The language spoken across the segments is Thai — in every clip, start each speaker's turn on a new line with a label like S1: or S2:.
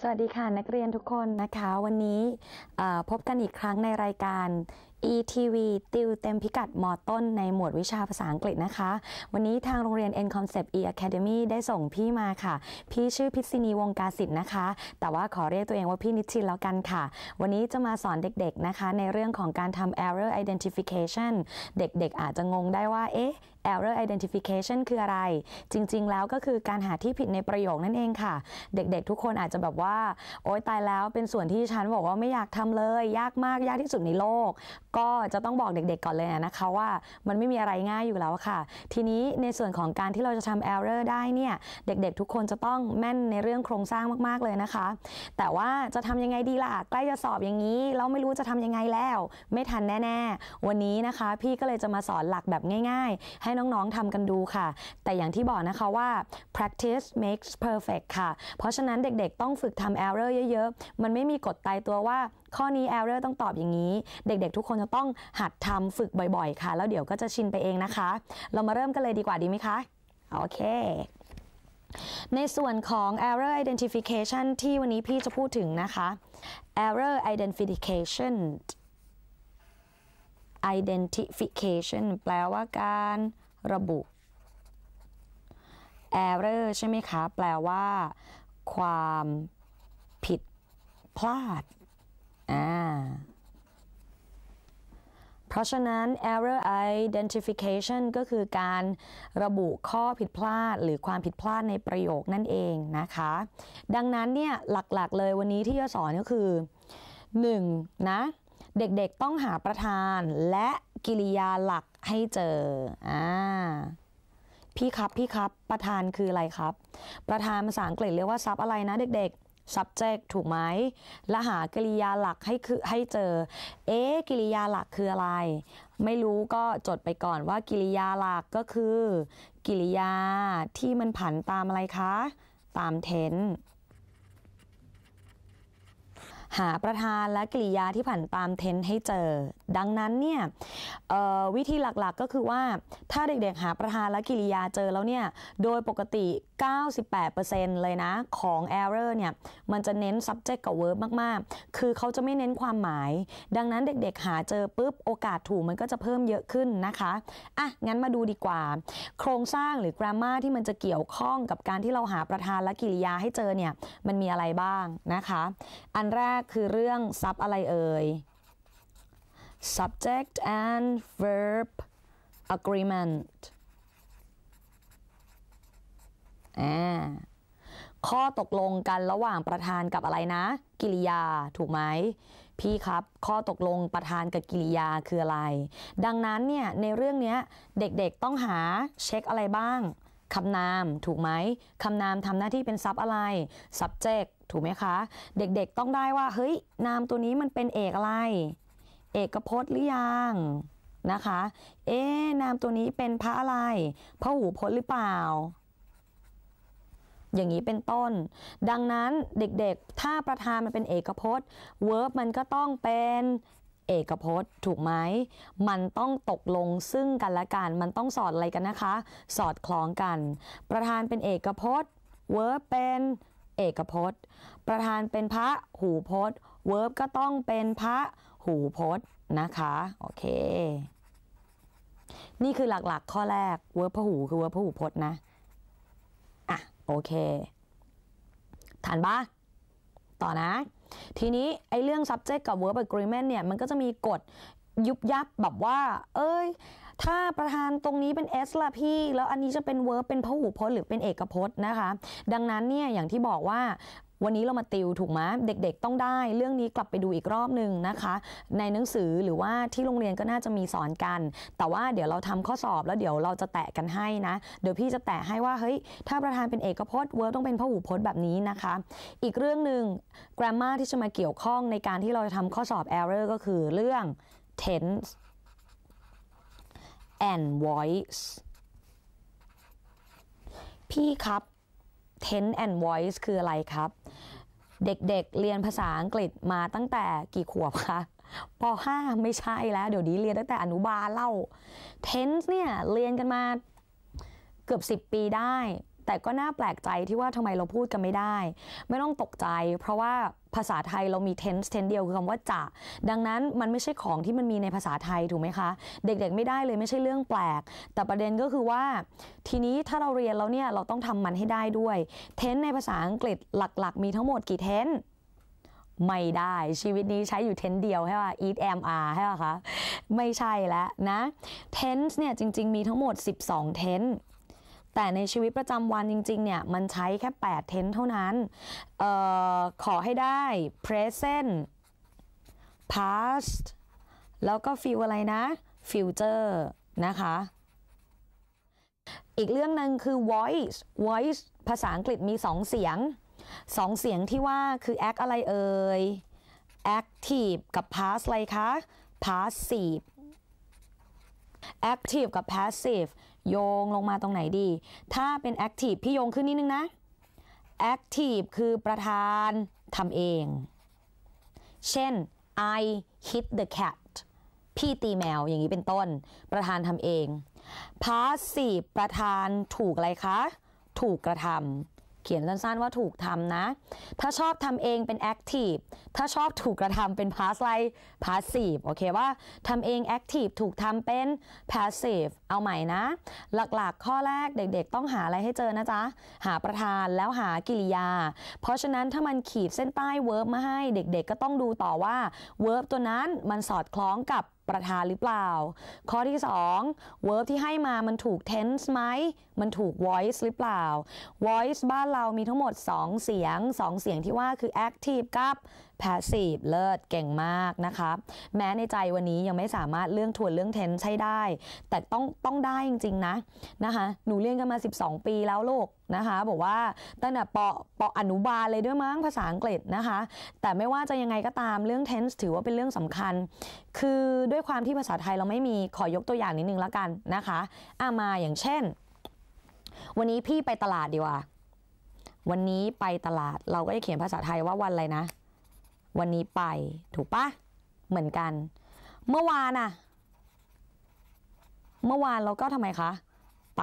S1: สวัสดีค่ะ นักเรียนทุกคนนะคะ วันนี้พบกันอีกครั้งในรายการ ETV ติวเต็มพิกัดมอต้น ในหมวดวิชาภาษาอังกฤษนะคะ วันนี้ทางโรงเรียน N Concept E Academy ได้ส่งพี่มาค่ะ พี่ชื่อพิษินีวงกาสิทธ์นะคะ แต่ว่าขอเรียกตัวเองว่าพี่นิชินแล้วกันค่ะ วันนี้จะมาสอนเด็กๆนะคะ ในเรื่องของการทำ error identification เด็กๆอาจจะงงได้ว่าเอ๊ะ error identification คืออะไร จริงๆ แล้วก็คือการหาที่ผิดในประโยคนั่นเองค่ะ เด็ก ๆ ทุกคนอาจจะแบบว่า โอ๊ยตายแล้วเป็นส่วนที่ฉันบอกว่าไม่อยากทำเลย ยากมากยากที่สุดในโลก ก็จะต้องบอกเด็ก ๆ ก่อนเลยนะคะว่า มันไม่มีอะไรง่ายอยู่แล้วค่ะ ทีนี้ในส่วนของการที่เราจะทำ error ได้เนี่ย เด็กๆ ทุกคนจะต้องแม่นในเรื่องโครงสร้างมาก ๆ เลยนะคะ แต่ว่าจะทำยังไงดีล่ะ ใกล้จะสอบอย่างนี้แล้วไม่รู้จะทำยังไงแล้ว ไม่ทันแน่ ๆ วันนี้นะคะ พี่ก็เลยจะมาสอนหลักแบบง่าย ๆ ให้น้องๆทำกันดูค่ะ แต่อย่างที่บอกนะคะว่า practice makes perfect ค่ะ เพราะฉะนั้นเด็กๆต้องฝึกทำ error เยอะๆ มันไม่มีกฎตายตัวว่าข้อนี้ error ต้องตอบอย่างนี้ เด็กๆ ทุกคนจะต้องหัดทำฝึกบ่อยๆ ค่ะ แล้วเดี๋ยวก็จะชินไปเองนะคะ เรามาเริ่มกันเลยดีกว่าดีไหมคะ โอเค ในส่วนของ error identification ที่วันนี้พี่จะพูดถึงนะคะ error identification identification แปลว่าการระบุ error ใช่ไหมคะ แปลว่า ความผิดพลาด อ่าเพราะฉะนั้น error identification ก็คือการระบุข้อผิดพลาด หรือความผิดพลาดในประโยคนั่นเองนะคะ ดังนั้นเนี่ย หลักๆเลยวันนี้ที่จะสอนก็คือ 1. นะเด็กๆต้องหาประธาน และกิริยาหลักให้เจอ อ่า พี่ครับ พี่ครับ ประธานคืออะไรครับ ประธานภาษาอังกฤษเรียกว่าซับอะไรนะ เด็ก ๆ subject ถูกไหม และหากริยาหลักให้คือให้เจอ เอ๊กริยาหลักคืออะไร ไม่รู้ก็จดไปก่อนว่ากริยาหลักก็คือกริยาที่มันผันตามอะไรคะ ตามเทนส์หาประธานและกริยาที่ผ่านตามเทนให้เจอ ดังนั้นเนี่ยวิธีหลักๆก็คือว่าถ้าเด็กๆหาประธานและกริยาเจอแล้วเนี่ย โดยปกติ98%เลยนะ ของ error เนี่ย มันจะเน้น subject กับ verb มาก ๆ คือเขาจะไม่เน้นความหมาย ดังนั้นเด็กๆหาเจอปุ๊บโอกาสถูกมันก็จะเพิ่มเยอะขึ้นนะคะ อ่ะ งั้นมาดูดีกว่า โครงสร้างหรือ grammar ที่มันจะเกี่ยวข้องกับการที่เราหาประธานและกิริยาให้เจอเนี่ย มันมีอะไรบ้างนะคะ อันแรกคือเรื่อง sub อะไรเอ่ย subject and verb agreement ข้อตกลงกันระหว่างประธานกับอะไรนะ กิริยาถูกไหม พี่ครับ ข้อตกลงประธานกับกิริยาคืออะไร ดังนั้นเนี่ย ในเรื่องนี้เด็กๆต้องหาเช็คอะไรบ้าง คำนาม ถูกไหมคำนามทำหน้าที่เป็นซับอะไร subject ถูกไหมคะ เด็กๆต้องได้ว่า เฮ้ย นามตัวนี้มันเป็นเอกอะไร เอกพจน์หรือยัง นะคะ เอ๊นามตัวนี้เป็นพระอะไรพระหูพจน์หรือเปล่าอย่างนี้เป็นต้น ดังนั้นเด็กๆ ถ้าประธานมันเป็นเอกพจน์เิร์บมันก็ต้องเป็นเอกพจน์ถูกไหม มันต้องตกลงซึ่งกันและกัน มันต้องสอดอะไรกันนะคะ สอดคล้องกัน ประธานเป็นเอกพจน์เิร์บเป็นเอกพจน์ ประธานเป็นพระหูพจน์เิร์บก็ต้องเป็นพระหูพจน์นะคะ โอเค นี่คือหลักๆ ข้อแรกเิร์บพหูคือเิร์บพหูพจน์นะโอเคทานปะต่อนะ ทีนี้ ไอ้เรื่อง subject กับ verb agreement เนี่ย มันก็จะมีกฎยุบยับแบบว่า เอ้ย ถ้าประธานตรงนี้เป็น S ละพี่ แล้วอันนี้จะเป็น verb เป็นพหูพจน์หรือเป็นเอกพจน์นะคะ ดังนั้นเนี่ย อย่างที่บอกว่าวันนี้เรามาติวถูกไหมเด็กๆต้องได้ เรื่องนี้กลับไปดูอีกรอบหนึ่งนะคะ ในหนังสือหรือว่าที่โรงเรียนก็น่าจะมีสอนกัน แต่ว่าเดี๋ยวเราทำข้อสอบแล้วเดี๋ยวเราจะแตะกันให้นะเดี๋ยวพี่จะแตะให้ว่าเฮ้ยถ้าประธานเป็นเอกพจน์เวิร์ต้องเป็นพหูพจน์แบบนี้นะคะ อีกเรื่องหนึ่ง grammar ที่จะมาเกี่ยวข้องในการที่เราจะทำข้อสอบ error ก็คือเรื่อง tense and voice พี่ครับ t e n and Voice คืออะไรครับ เด็กๆเเรียนภาษาอังกฤษมาตั้งแต่กี่ขวบคะป .5 ไม่ใช่แล้ว เดี๋ยวนี้เรียนตั้งแต่อนุบาลเล่า Tense เนี่ยเรียนกันมาเกือบ 10 ปีได้แต่ก็น่าแปลกใจที่ว่าทำไมเราพูดกันไม่ได้ ไม่ต้องตกใจ เพราะว่าภาษาไทยเรามี tense tense เดียวคือคำว่าจะ ดังนั้นมันไม่ใช่ของที่มันมีในภาษาไทยถูกไหมคะ เด็กๆ ไม่ได้เลยไม่ใช่เรื่องแปลก แต่ประเด็นก็คือว่าทีนี้ถ้าเราเรียนแล้วเนี่ยเราต้องทำมันให้ได้ด้วย tense ในภาษาอังกฤษหลักๆ มีทั้งหมดกี่ tense ไม่ได้ ชีวิตนี้ใช้อยู่เทนเดียวใช่ป่ะ eat am are ใช่ป่ะคะไม่ใช่แล้วนะ tense เนี่ยจริง ๆมีทั้งหมด 12 tense แต่ในชีวิตประจำวันจริง ๆ เนี่ย มันใช้แค่8เทนเท่านั้นออขอให้ได้ present past แล้วก็ฟิ l อะไรนะ future นะคะ อีกเรื่องหนึ่งคือ voice voice ภาษาอังกฤษมี 2 เสียง 2 เสียงที่ว่าคือ act อะไรเอ่ย active กับ past อะไรคะ passive active กับ passive โยงลงมาตรงไหนดี ถ้าเป็นแอคทีฟพี่โยงขึ้นนิดนึงนะ แอคทีฟคือประธานทำเอง เช่น I hit the cat พี่ตีแมว อย่างนี้เป็นต้น ประธานทำเอง passive ประธานถูกอะไรคะ ถูกกระทำเขียนสั้นๆ ว่าถูกทำนะ ถ้าชอบทำเองเป็น active ถ้าชอบถูกกระทำเป็น past ไร passive โอเคว่าทำเอง active ถูกทำเป็น passive เอาใหม่นะ หลักๆ ข้อแรกเด็กๆ ต้องหาอะไรให้เจอนะจ๊ะ หาประธานแล้วหากิริยา เพราะฉะนั้นถ้ามันขีดเส้นใต้ verb มาให้เด็กๆ ก็ต้องดูต่อว่า verb ตัวนั้นมันสอดคล้องกับประธานหรือเปล่า ข้อที่2 verb ที่ให้มามันถูก tense ไหม มันถูก voice หรือเปล่า voice บ้านเรามีทั้งหมด 2 เสียง 2 เสียงที่ว่าคือ active กับพาสซีฟเลิศ เก่งมากนะคะ แม้ในใจวันนี้ยังไม่สามารถเรื่องทวนเรื่องเทนใช้ได้ แต่ต้องต้องได้จริงๆนะนะคะ หนูเรียนกันมา 12 ปีแล้วลูกนะคะ บอกว่าตั้งแต่ปปอนุบาลเลยด้วยมั้งภาษาอังกฤษนะคะ แต่ไม่ว่าจะยังไงก็ตามเรื่อง tense ถือว่าเป็นเรื่องสำคัญ คือด้วยความที่ภาษาไทยเราไม่มี ขอยกตัวอย่างนิดนึงแล้วกันนะคะอามาอย่างเช่น วันนี้พี่ไปตลาดดีกว่า วันนี้ไปตลาด เราก็จะเขียนภาษาไทยว่าวันอะไรนะวันนี้ไปถูกปะเหมือนกัน เมื่อวานอะเมื่อวานเราก็ทำไมคะไป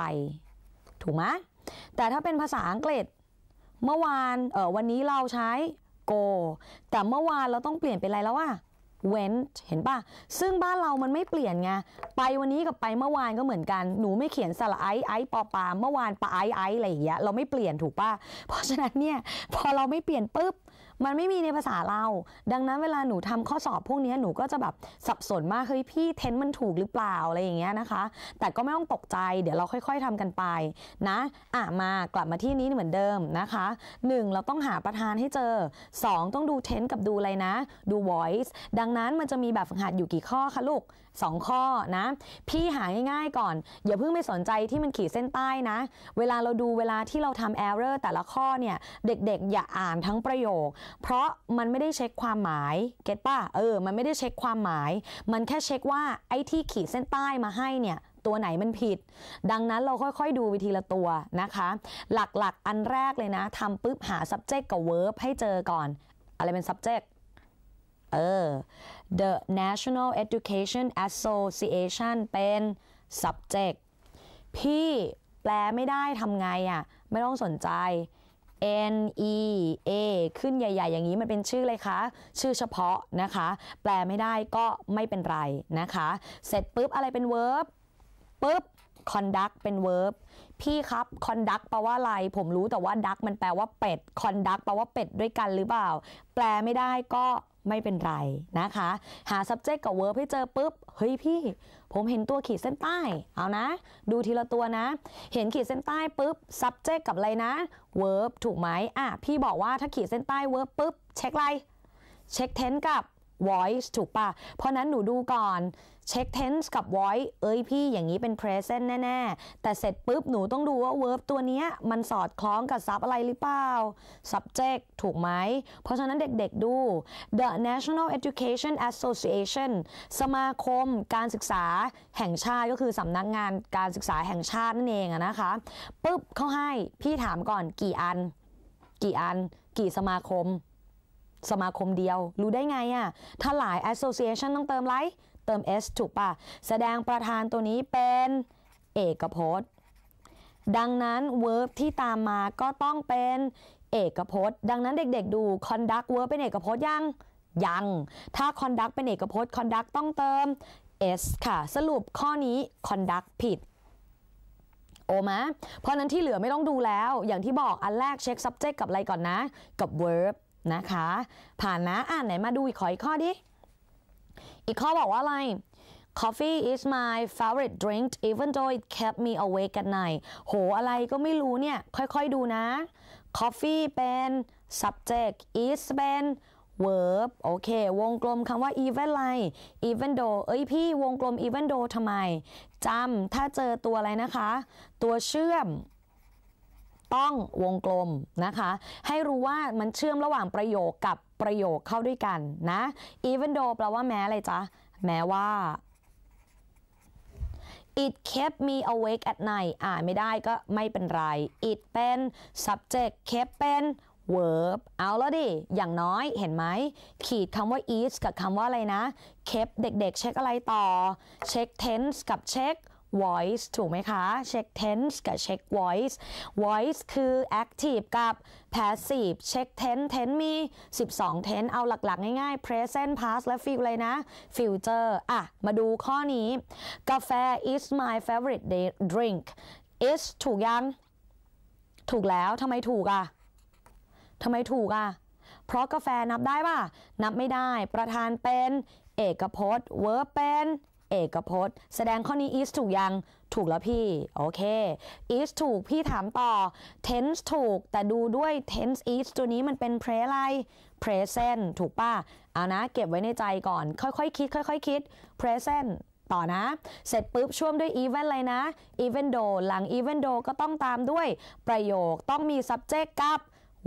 S1: ถูกไหมแต่ถ้าเป็นภาษาอังกฤษ เมื่อวานเออวันนี้เราใช้ go แต่เมื่อวานเราต้องเปลี่ยนเป็นอะไรแล้วอะ went เห็นปะซึ่งบ้านเรามันไม่เปลี่ยนไงไปวันนี้กับไปเมื่อวานก็เหมือนกัน หนูไม่เขียนสระไอไอปอปาเมื่อวานปะไอไออะไรอย่างเงี้ยเราไม่เปลี่ยนถูกปะเพราะฉะนั้นเนี่ยพอเราไม่เปลี่ยนปุ๊บมันไม่มีในภาษาเรา ดังนั้นเวลาหนูทำข้อสอบพวกนี้หนูก็จะแบบสับสนมาก เฮ้ยพี่เทนมันถูกหรือเปล่าอะไรอย่างเงี้ยนะคะ แต่ก็ไม่ต้องตกใจ เดี๋ยวเราค่อย ๆ ทำกันไปนะอ่ะ มากลับมาที่นี้เหมือนเดิมนะคะ 1. เราต้องหาประธานให้เจอ 2. ต้องดูเทนกับดูอะไรนะ ดู voice ดังนั้นมันจะมีแบบฝึกหัดอยู่กี่ข้อคะลูก2 ข้อนะ พี่หาง่ายๆก่อน อย่าเพิ่งไปสนใจที่มันขีดเส้นใต้นะ เวลาเราดูเวลาที่เราทำอ r อร์แต่ละข้อเนี่ย เด็กๆอย่าอ่านทั้งประโยค เพราะมันไม่ได้เช็คความหมายเก็ตป่ะเออมันไม่ได้เช็คความหมาย มันแค่เช็คว่าไอ้ที่ขีดเส้นใต้มาให้เนี่ย ตัวไหนมันผิด ดังนั้นเราค่อยๆดูวิธีละตัวนะคะ หลักๆอันแรกเลยนะทำปุ๊บหา subject กับ verb ให้เจอก่อนอะไรเป็น subject เออ the National Education Association เป็น subject พี่แปลไม่ได้ทำไงอะ่ะไม่ต้องสนใจ N E A ขึ้นใหญ่ๆ อย่างนี้มันเป็นชื่อเลยคะ ชื่อเฉพาะนะคะ แปลไม่ได้ก็ไม่เป็นไรนะคะ เสร็จปุ๊บอะไรเป็น verb ปุ๊บ conduct เป็น verb พี่ครับ conduct แปลว่าอะไรผมรู้แต่ว่า duck มันแปลว่าเป็ด conduct แปลว่าเป็ดด้วยกันหรือเปล่า แปลไม่ได้ก็ไม่เป็นไร นะคะ หา subject กับ verb ให้เจอปุ๊บ เฮ้ยพี่ ผมเห็นตัวขีดเส้นใต้เอานะ ดูทีละตัวนะ เห็นขีดเส้นใต้ปุ๊บ subject กับอะไรนะ verb ถูกไหมอ่ะ พี่บอกว่าถ้าขีดเส้นใต้ verb ปุ๊บ เช็คอะไรเช็ค tense กับ voice ถูกปะเพราะนั้นหนูดูก่อนเช็คเทนส์กับ voice เอ้ยพี่อย่างนี้เป็น present แน่ๆ แต่เสร็จปุ๊บ หนูต้องดูว่า verb ตัวนี้มันสอดคล้องกับ sub อะไรหรือเปล่า subject ถูกไหม เพราะฉะนั้นเด็กๆดู the National Education Association สมาคมการศึกษาแห่งชาติก็คือสำนักงานการศึกษาแห่งชาตินั่นเองนะคะปุ๊บเขาให้พี่ถามก่อนกี่อัน กี่อันกี่สมาคม สมาคมเดียวรู้ได้ไงอะถ้าหลาย association ต้องเติมไล์เติม s ถูกปะแสดงประธานตัวนี้เป็นเอกพจน์ ดังนั้น verb ที่ตามมาก็ต้องเป็นเอกพจน์ ดังนั้นเด็กๆดู conduct verb เป็นเอกพจน์ยัง ยัง ถ้า conduct เป็นเอกพจน์ conduct ต้องเติม s ค่ะ สรุปข้อนี้ conduct ผิด โอมะ เพราะนั้นที่เหลือไม่ต้องดูแล้วอย่างที่บอกอันแรกเช็ค subject กับอะไรก่อนนะกับ verb นะคะผ่านนะอ่านไหนมาดูอีกขออีกข้อดิอีกข้อบอกว่าอะไร Coffee is my favorite drink even though it kept me awake at night โห อะไรก็ไม่รู้เนี่ย ค่อยๆดูนะ Coffee เป็น subject is เป็น verb โอเค วงกลมคำว่า even อะไร even though เอ้ยพี่ วงกลม even though ทำไมจำถ้าเจอตัวอะไรนะคะ ตัวเชื่อม ต้องวงกลมนะคะ ให้รู้ว่ามันเชื่อมระหว่างประโยคกับประโยคเข้าด้วยกันนะ even though แปลว่าแม้อะไรจ๊ะ แม้ว่า it kept me awake at night อ่านไม่ได้ก็ไม่เป็นไร it เป็น subject kept เป็น verb เอาแล้วดิ อย่างน้อยเห็นไหม ขีดคำว่า is กับคำว่าอะไรนะ kept เด็กๆ เช็คอะไรต่อเช็ค tense กับเช็ค voice ถูกไหมคะเช็ค tense กับเช็ค voice voice คือ active กับ passive เช็ค tense tense มี 12 tense เอาหลักๆ ง่ายๆ present past และ future เลยนะ future อ่ะ มาดูข้อนี้กาแฟ is my favorite drink is ถูกยัง ถูกแล้วทำไมถูกอ่ะทำไมถูกอ่ะ เพราะกาแฟนับได้ป่ะ นับไม่ได้ประธานเป็นเอกพจน์ verb เป็นเอกพจน์แสดงข้อนี้ is ถูกยัง ถูกแล้วพี่โอเค is ถูกพี่ถามต่อ tense ถูกแต่ดูด้วย tense is ตัวนี้มันเป็น p r e อะไร present ถูกป่ะ เอานะ เก็บไว้ในใจก่อนค่อยๆคคิดค่อยๆคิด present ต่อนะเสร็จปุ๊บช่วงด้วย even เลยนะ even though หลัง even though ก็ต้องตามด้วยประโยคต้องมี subject กับ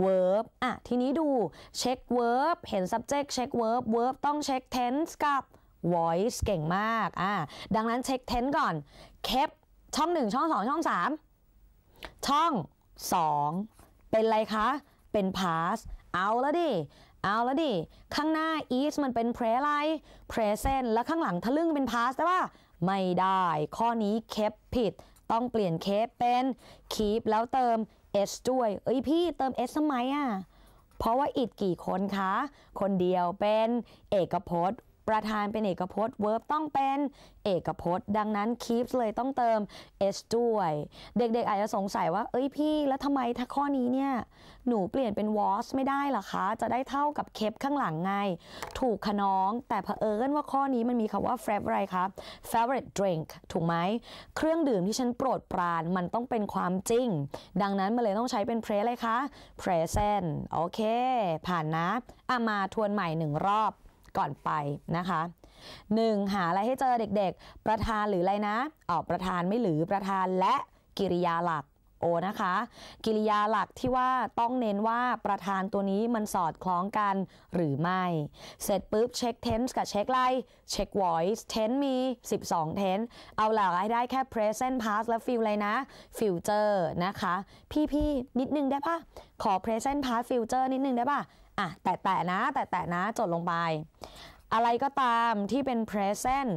S1: verb อ่ะทีนี้ดูเช็ค verb เห็น subject เช็ค verb verb ต้องเช็ค tense กับ voice เก่งมากอ่าดังนั้นเช็คเทนก่อน เคปช่อง 1 ช่อง 2 ช่อง 3 ช่อง 2 เป็นอะไรคะ เป็น past เอาแล้วดิ เอาแล้วดิ ข้างหน้า is มันเป็น pre s e n ร present แล้วข้างหลังทะลึ่งเป็น past ได้ปะไม่ได้ ข้อนี้เคปผิด ต้องเปลี่ยนเคปเป็น keep แล้วเติม s ด้วย เอ้ยพี่เติม s ทำไมอ่ะเพราะว่าอิดกี่คนคะ คนเดียวเป็นเอกพจน์ประธานเป็นเอกพจน์ verb ต้องเป็นเอกพจน์ ดังนั้น keeps เลยต้องเติม s ด้วย เด็กๆ อาจจะสงสัยว่า เอ้ยพี่แล้วทำไมถ้าข้อนี้เนี่ย หนูเปลี่ยนเป็น was ไม่ได้หรอคะ จะได้เท่ากับ kept ข้างหลังไงถูกขน้องแต่เผอิญว่าข้อนี้มันมีคำว่า favorite อะไรคะ favorite drink ถูกไหม เครื่องดื่มที่ฉันโปรดปรานมันต้องเป็นความจริง ดังนั้นมันเลยต้องใช้เป็น pre เลยคะ present โอเคผ่านนะอาะมาทวนใหม่หนึ่งรอบก่อนไปนะคะ 1. หาอะไรให้เจอเด็กๆ ประธานหรืออะไรนะออกประธานไม่หรือประธานและกิริยาหลัก โอนะคะ กิริยาหลักที่ว่าต้องเน้นว่าประธานตัวนี้มันสอดคล้องกันหรือไม่ เสร็จปุ๊บเช็คเทนส์กับเช็คไลเช็ค voice เทนมี 12 เทนเอาหลักให้ได้แค่ present past และ future เลยนะ future นะคะ พี่ๆ นิดนึงได้ปะขอ present past future นิดนึงได้ปะอ่ะแต่แต่นะแต่แต่นะจดลงไป อะไรก็ตามที่เป็น present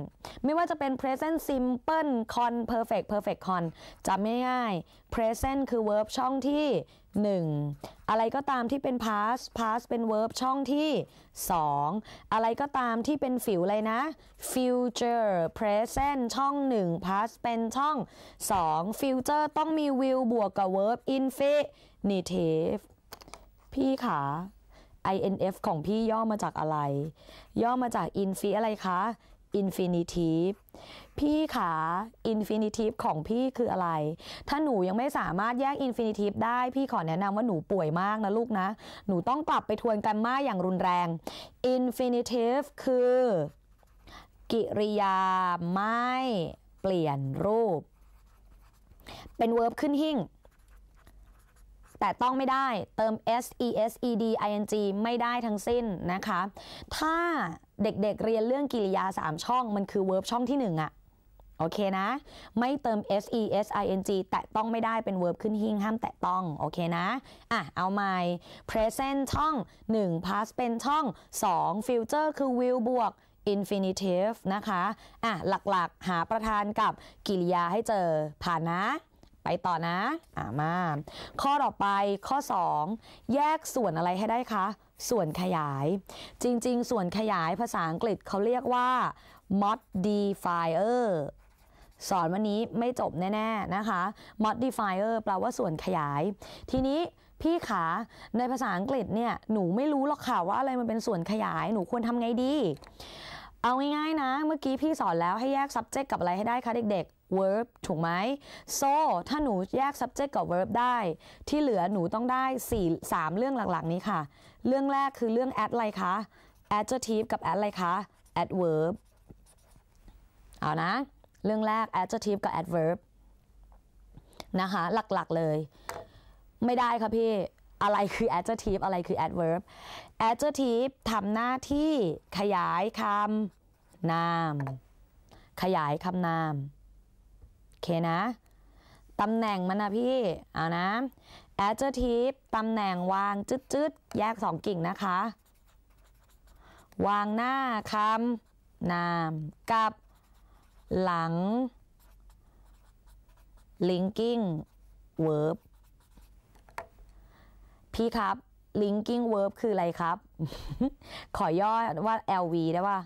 S1: ไม่ว่าจะเป็น present simple con perfect perfect con จำง่าย present คือ verb ช่องที่ 1 อะไรก็ตามที่เป็น past past เป็น verb ช่องที่ 2 อะไรก็ตามที่เป็นฝิวเลยนะ future present ช่อง 1 past เป็นช่อง 2 future ต้องมี will บวกกับ verb infinitive พี่ขา INF ของพี่ย่อมาจากอะไร ย่อมาจาก infi อะไรคะ infinitive พี่ขา infinitive ของพี่คืออะไร ถ้าหนูยังไม่สามารถแยก infinitive ได้พี่ขอแนะนำว่าหนูป่วยมากนะลูกนะ หนูต้องกลับไปทวนกันมากอย่างรุนแรง infinitive คือ กิริยาไม่เปลี่ยนรูป เป็น verb ขึ้นหิ่งแต่ต้องไม่ได้เติม s e s e d i n g ไม่ได้ทั้งสิ้นนะคะ ถ้าเด็กๆเเรียนเรื่องกิริยา 3 ช่องมันคือเวิร์บช่องที่ 1อะโอเคนะ ไม่เติม s e s i n g แต่ต้องไม่ได้เป็น verb ขึ้นหิ้งห้ามแตะต้อง โอเคนะอ่ะเอาใหม่ present ช่อง 1 past เป็นช่อง 2 future คือ will บวก infinitive นะคะอ่ะหลักๆ หาประธานกับกิริยาให้เจอผ่านนะไปต่อนะ อ่ามาข้อต่อไปข้อ 2 แยกส่วนอะไรให้ได้คะ ส่วนขยาย จริงๆ ส่วนขยายภาษาอังกฤษเขาเรียกว่า modifier สอนวันนี้ไม่จบแน่ๆนะคะ modifier แปลว่าส่วนขยาย ทีนี้พี่ขาในภาษาอังกฤษเนี่ยหนูไม่รู้หรอกค่ะว่าอะไรมันเป็นส่วนขยายหนูควรทำไงดี เอาง่ายๆนะ เมื่อกี้พี่สอนแล้วให้แยก subject กับอะไรให้ได้คะเด็กๆ verb ถูกไหม so ถ้าหนูแยก subject กับ verb ได้ ที่เหลือหนูต้องได้4 3เรื่องหลักๆนี้ค่ะ เรื่องแรกคือเรื่อง add อะไรคะ adjective กับ add อะไรคะ adverb เอานะเรื่องแรก adjective กับ adverb นะคะหลักๆเลย ไม่ได้ค่ะพี่อะไรคือ adjective อะไรคือ adverb adjective ทำหน้าที่ขยายคำนาม ขยายคำนามเคนะ ตำแหน่งมันนะพี่ เอานะ adjective ตำแหน่งวางจืดๆแยกสองกิ่งนะคะ วางหน้าคำนาม กับ หลัง linking verb พี่ครับ linking verb คืออะไรครับ ขอย่อว่า lv ได้ป่ะ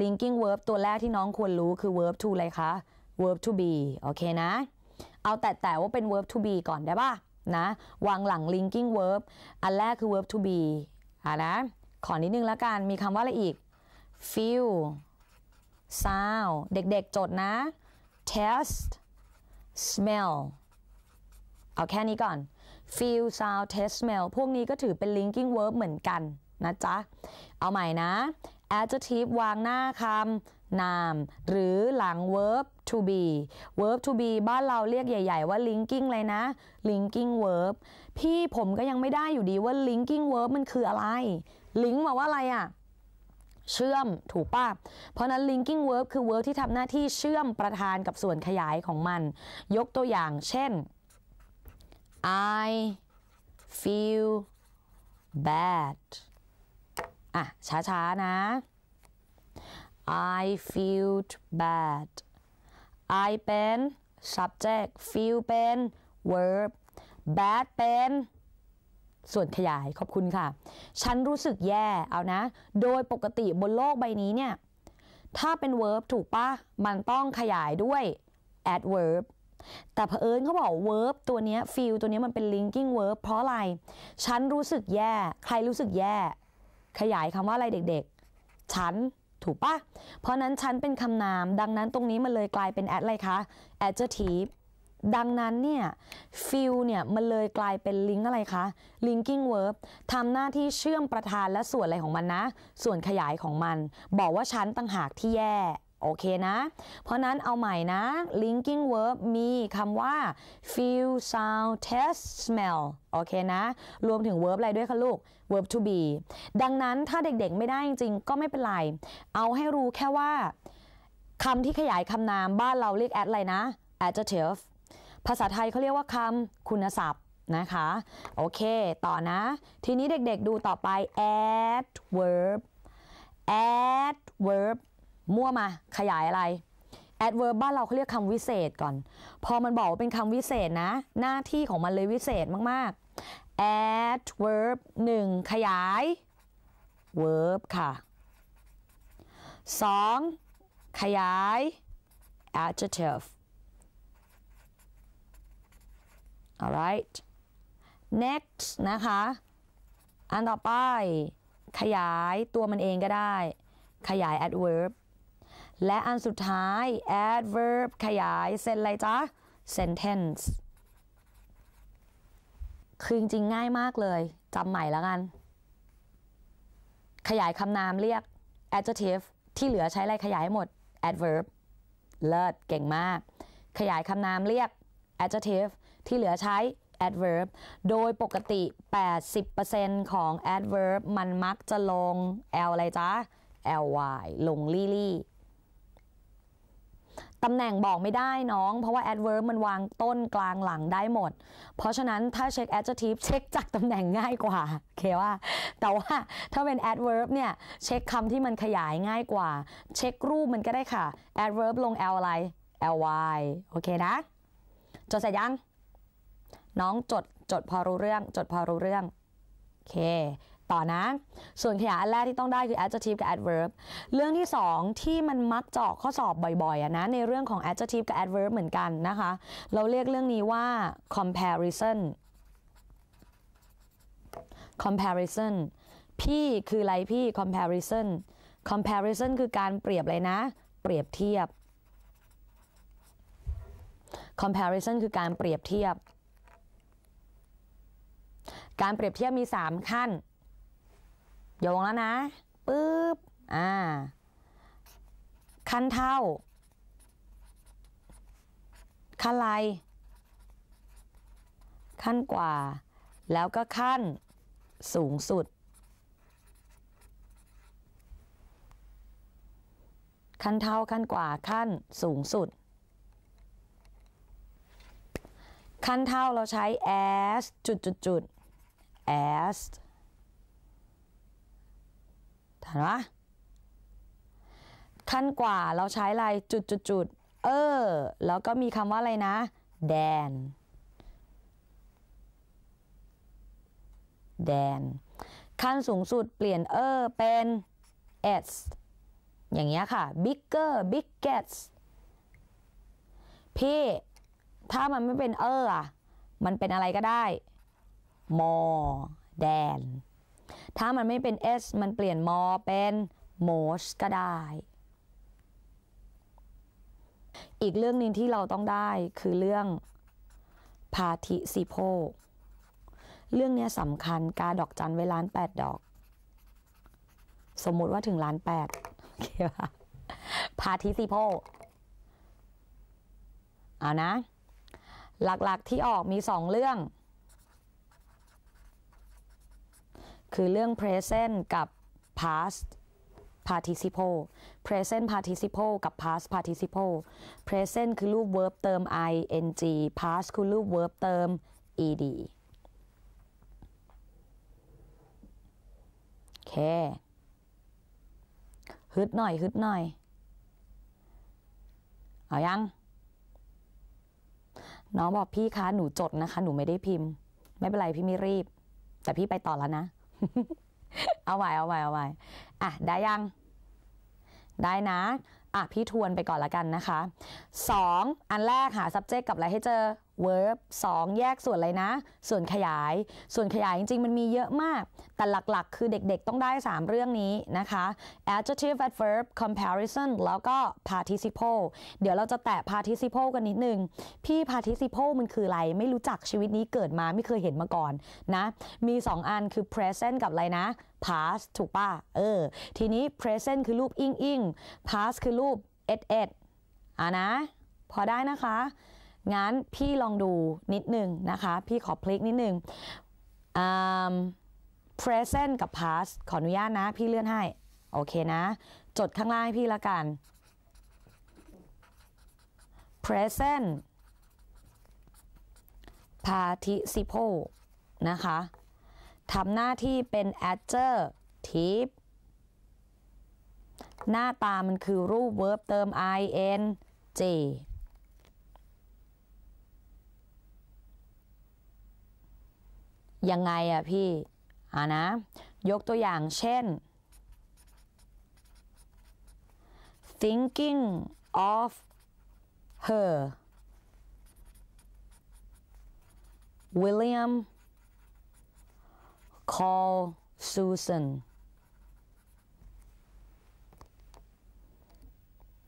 S1: linking verb ตัวแรกที่น้องควรรู้คือ verb to อะไรคะ verb to be โอเคนะ เอาแต่แต่ว่าเป็น verb to be ก่อนได้ป่ะนะวางหลัง linking verb อันแรกคือ verb to be อ่านะ ขอนิดนึงแล้วกัน มีคำว่าอะไรอีก feel sound เด็กๆ จดนะ test smell เอาแค่นี้ก่อน feel sound test smell พวกนี้ก็ถือเป็น linking verb เหมือนกันนะจ๊ะ เอาใหม่นะ adjective วางหน้าคำนามหรือหลัง verb to be verb to be บ้านเราเรียกใหญ่ ๆว่า linking เลยนะ linking verb พี่ผมก็ยังไม่ได้อยู่ดีว่า linking verb มันคืออะไร link มาว่าอะไรอะเชื่อมถูกป่ะ เพราะนั้น linking verb คือ verb ที่ทำหน้าที่เชื่อมประธานกับส่วนขยายของมัน ยกตัวอย่างเช่น I feel bad อ่ะช้าๆ นะ I feel bad I เป็น subject feel เป็น verb bad เป็น ส่วนขยายขอบคุณค่ะ ฉันรู้สึกแย่ เอานะ โดยปกติบนโลกใบนี้เนี่ย ถ้าเป็น verb ถูกปะมันต้องขยายด้วย adverb แต่เผอิญเขาบอก verb ตัวนี้ feel ตัวนี้มันเป็น linking verb เพราะอะไร ฉันรู้สึกแย่ ใครรู้สึกแย่ ขยายคำว่าอะไรเด็กๆ ฉันถูกปะเพราะนั้นชั้นเป็นคำนาม ดังนั้นตรงนี้มันเลยกลายเป็นแอดอะไรคะ adjective ดังนั้นเนี่ย feel เนี่ย มันเลยกลายเป็นลิงก์อะไรคะ linking verb ทำหน้าที่เชื่อมประธานและส่วนอะไรของมันนะ ส่วนขยายของมัน บอกว่าชั้นต่างหากที่แย่โอเคนะ เพราะนั้นเอาใหม่นะ linking verb มีคำว่า feel sound taste smell โอเคนะ รวมถึง verb อะไรด้วยคะลูก verb to be ดังนั้นถ้าเด็กๆ ไม่ได้จริงๆ ก็ไม่เป็นไร เอาให้รู้แค่ว่าคำที่ขยายคำนามบ้านเราเรียก ad อะไรนะ adjective ภาษาไทยเขาเรียกว่าคำคุณศัพท์ นะคะ โอเค ต่อนะ ทีนี้เด็กๆ ดูต่อไป adverb adverb มั่วมา ขยายอะไร adverb บ้านเราเขาเรียกคำวิเศษก่อน พอมันบอกว่าเป็นคำวิเศษนะ หน้าที่ของมันเลยวิเศษมาก ๆ adverb 1 ขยาย verb ค่ะ 2. ขยาย adjective alright next นะคะ อันต่อไป ขยายตัวมันเองก็ได้ ขยาย adverb และอันสุดท้าย adverb ขยายเซนอะไรจ้ะ sentence คือจริงง่ายมากเลยจำใหม่แล้วกัน ขยายคำนามเรียก adjective ที่เหลือใช้อะไรขยายให้หมด adverb เลิศเก่งมาก ขยายคำนามเรียก adjective ที่เหลือใช้ adverb โดยปกติ 80%ของ adverb มันมักจะลง l อะไรจ๊ะ ly ลงลี่ลี่ตำแหน่งบอกไม่ได้น้อง เพราะว่า adverb มันวางต้นกลางหลังได้หมด เพราะฉะนั้นถ้าเช็ค adjective เช็คจากตำแหน่งง่ายกว่าเคว่าแต่ว่าถ้าเป็น adverb เนี่ยเช็คคำที่มันขยายง่ายกว่า เช็ครูปมันก็ได้ค่ะ adverb ลง l อะไร ly โอเคนะ จดเสร็จยัง น้องจดจดพอรู้เรื่องจดพอรู้เรื่อง โอเคต่อนะส่วนขยะอันแรกที่ต้องได้คือ adjective กับ adverb เรื่องที่ 2 ที่มันมักเจาะข้อสอบบ่อยๆนะในเรื่องของ adjective กับ adverb เหมือนกันนะคะ เราเรียกเรื่องนี้ว่า comparison comparison พี่คืออะไรพี่ comparison comparison คือการเปรียบเลยนะ เปรียบเทียบ comparison คือการเปรียบเทียบ การเปรียบเทียบมี 3 ขั้นโยงแล้วนะปึ๊บอ่าคันเท่าคันไรขั้นกว่า แล้วก็ขั้นสูงสุดขั้นเท่าขั้นกว่าขั้นสูงสุด ขั้นเท่าเราใช้ as จุดจุดจุด as ห็นปะขั้นกว่าเราใช้อะไรจุดจุดจุดเออ แล้วก็มีคำว่าอะไรนะแดนแดน ขั้นสูงสุดเปลี่ยนเออ เป็น s อย่างเงี้ยค่ะ bigger big gets พี่ ถ้ามันไม่เป็นเอออะมันเป็นอะไรก็ได้ more than ถ้ามันไม่เป็น s มันเปลี่ยนมเป็น most ก็ได้ อีกเรื่องหนึ่งที่เราต้องได้คือเรื่อง participle เรื่องนี้สำคัญการดอกจันไว้ล้านแปดดอก สมมุติว่าถึงล้านแปดโอเคป่ะ participle เอานะ หลักๆที่ออกมีสองเรื่องคือเรื่อง present กับ past participle present participle กับ past participle present คือรูป verb เติม ing past คือรูป verb เติม ed โอเคฮึดหน่อย ฮึดหน่อย เอายัง น้องบอกพี่คะ หนูจดนะคะ หนูไม่ได้พิมพ์ ไม่เป็นไรพี่ไม่รีบ แต่พี่ไปต่อแล้วนะเอาไว้ เอาไว้ เอาไว้อ่ะได้ยัง ได้นะ อ่ะ พี่ทวนไปก่อนละกันนะคะ2อันแรกหา subject กับอะไรให้เจอ verb 2แยกส่วนอะไรนะ ส่วนขยาย ส่วนขยายจริงๆมันมีเยอะมาก แต่หลักๆ คือเด็กๆต้องได้ 3 เรื่องนี้นะคะ adjective adverb comparison แล้วก็ participle เดี๋ยวเราจะแตะ participle กันนิดนึงพี่ participle มันคืออะไรไม่รู้จักชีวิตนี้เกิดมา ไม่เคยเห็นมาก่อนนะมี 2 อันคือ present กับอะไรนะ past ถูกป่ะ เออ ทีนี้ present คือรูปอิงอิง past คือรูปเอ็ดเอ็ดอ่านะ พอได้นะคะงั้นพี่ลองดูนิดนึงนะคะ พี่ขอพลิกนิดนึง present กับ past ขออนุญาตนะ พี่เลื่อนให้ โอเคนะ จดข้างล่างให้พี่ละกัน present participle นะคะทำหน้าที่เป็น adjective หน้าตามันคือรูป verb เติม ing ยังไงอะพี่ อ่านะ ยกตัวอย่างเช่น thinking of her William call Susan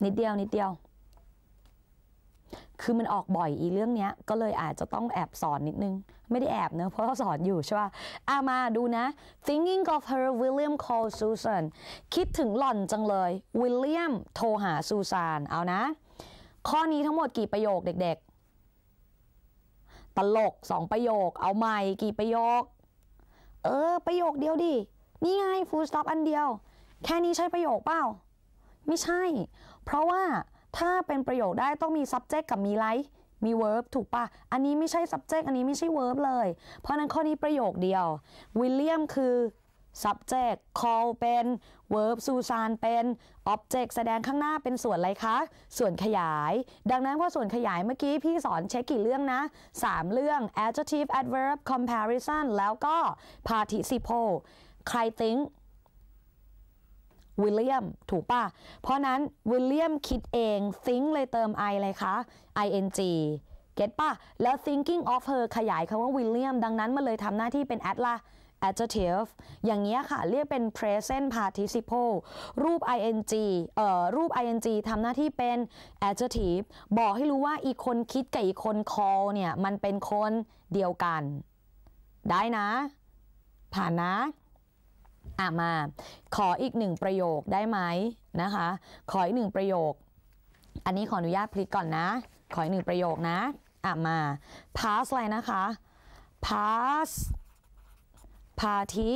S1: นิดเดียว นิดเดียว คือมันออกบ่อยอีเรื่องเนี้ย ก็เลยอาจจะต้องแอบสอนนิดนึงไม่ได้แอบเนอะ เพราะเขาสอนอยู่ใช่ป่ะอามาดูนะ thinking of her William called Susan คิดถึงหล่อนจังเลย William โทรหาซูซานเอานะ ข้อนี้ทั้งหมดกี่ประโยคเด็กๆ ตลกสองประโยคเอาใหม่กี่ประโยค เออประโยคเดียวดิ นี่ไง full stop อันเดียว แค่นี้ใช่ประโยคเปล่า ไม่ใช่ เพราะว่าถ้าเป็นประโยคได้ต้องมี subject กับมี like มี verb ถูกปะ อันนี้ไม่ใช่ subject อันนี้ไม่ใช่ verb เลย เพราะนั้นข้อนี้ประโยคเดียววิลเลียมคือ subject call เป็น verb ซูซานเป็น object แสดงข้างหน้าเป็นส่วนอะไรคะ ส่วนขยาย ดังนั้นพอส่วนขยายเมื่อกี้พี่สอนเช็คกี่เรื่องนะ 3 เรื่อง adjective adverb comparison แล้วก็ participle ใคร think วิลเลียมถูกป่ะ เพราะนั้นวิลเลียมคิดเอง think เลยเติม i เลยคะ ing เก็ตป่ะ แล้ว thinking of her ขยายคำว่าวิลเลียมดังนั้นมันเลยทำหน้าที่เป็น at ละ adjective อย่างเงี้ยค่ะ เรียกเป็น present participle รูป ing เอ่อรูป ing ทำหน้าที่เป็น adjective บอกให้รู้ว่าอีกคนคิดกับอีกคน call เนี่ย มันเป็นคนเดียวกัน ได้นะ ผ่านนะอ่ะ มา ขออีกหนึ่งประโยคได้ไหมนะคะ ขออีกหนึ่งประโยค อันนี้ขออนุญาตพลิกก่อนนะ ขออีกหนึ่งประโยคนะ อ่ะ มา pass อะไรนะคะ pass พาทิ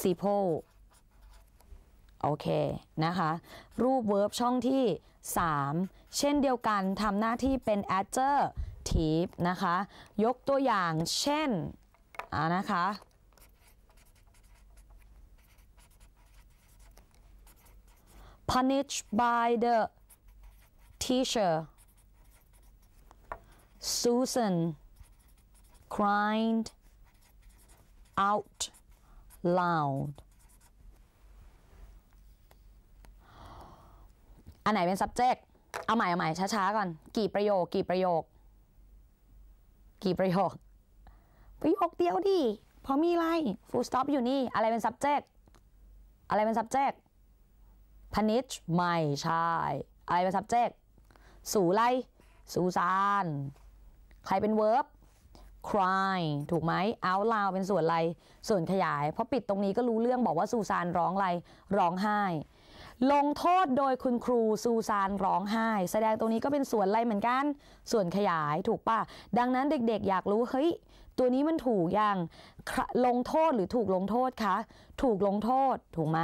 S1: ซิโ e โอเค นะคะ รูปเวิร์บช่องที่ 3 เช่นเดียวกันทำหน้าที่เป็น adjective นะคะ ยกตัวอย่างเช่นอ่านะคะ punished by the teacher. Susan cried out loud. อันไหนเป็น subject เอาใหม่เอาใหม่ช้าๆ ก่อน กี่ประโยค กี่ประโยค กี่ประโยค ประโยคเดียวดิพอมีอะไร full stop อยู่นี่ อะไรเป็น subject อะไรเป็น subject นิชไม่ใช่ อะไรเป็น subject สู่ไล่สู่ซาน ใครเป็น verb cry ถูกไหม out loud เป็นส่วนไรส่วนขยาย เพราะปิดตรงนี้ก็รู้เรื่องบอกว่าซูซานร้องไรร้องไห้ ลงโทษโดยคุณครูซูซานร้องไห้ แสดงตรงนี้ก็เป็นส่วนไรเหมือนกัน ส่วนขยายถูกป่ะ ดังนั้นเด็กๆ อยากรู้เฮ้ยตัวนี้มันถูกยังลงโทษหรือถูกลงโทษคะถูกลงโทษถูกไหม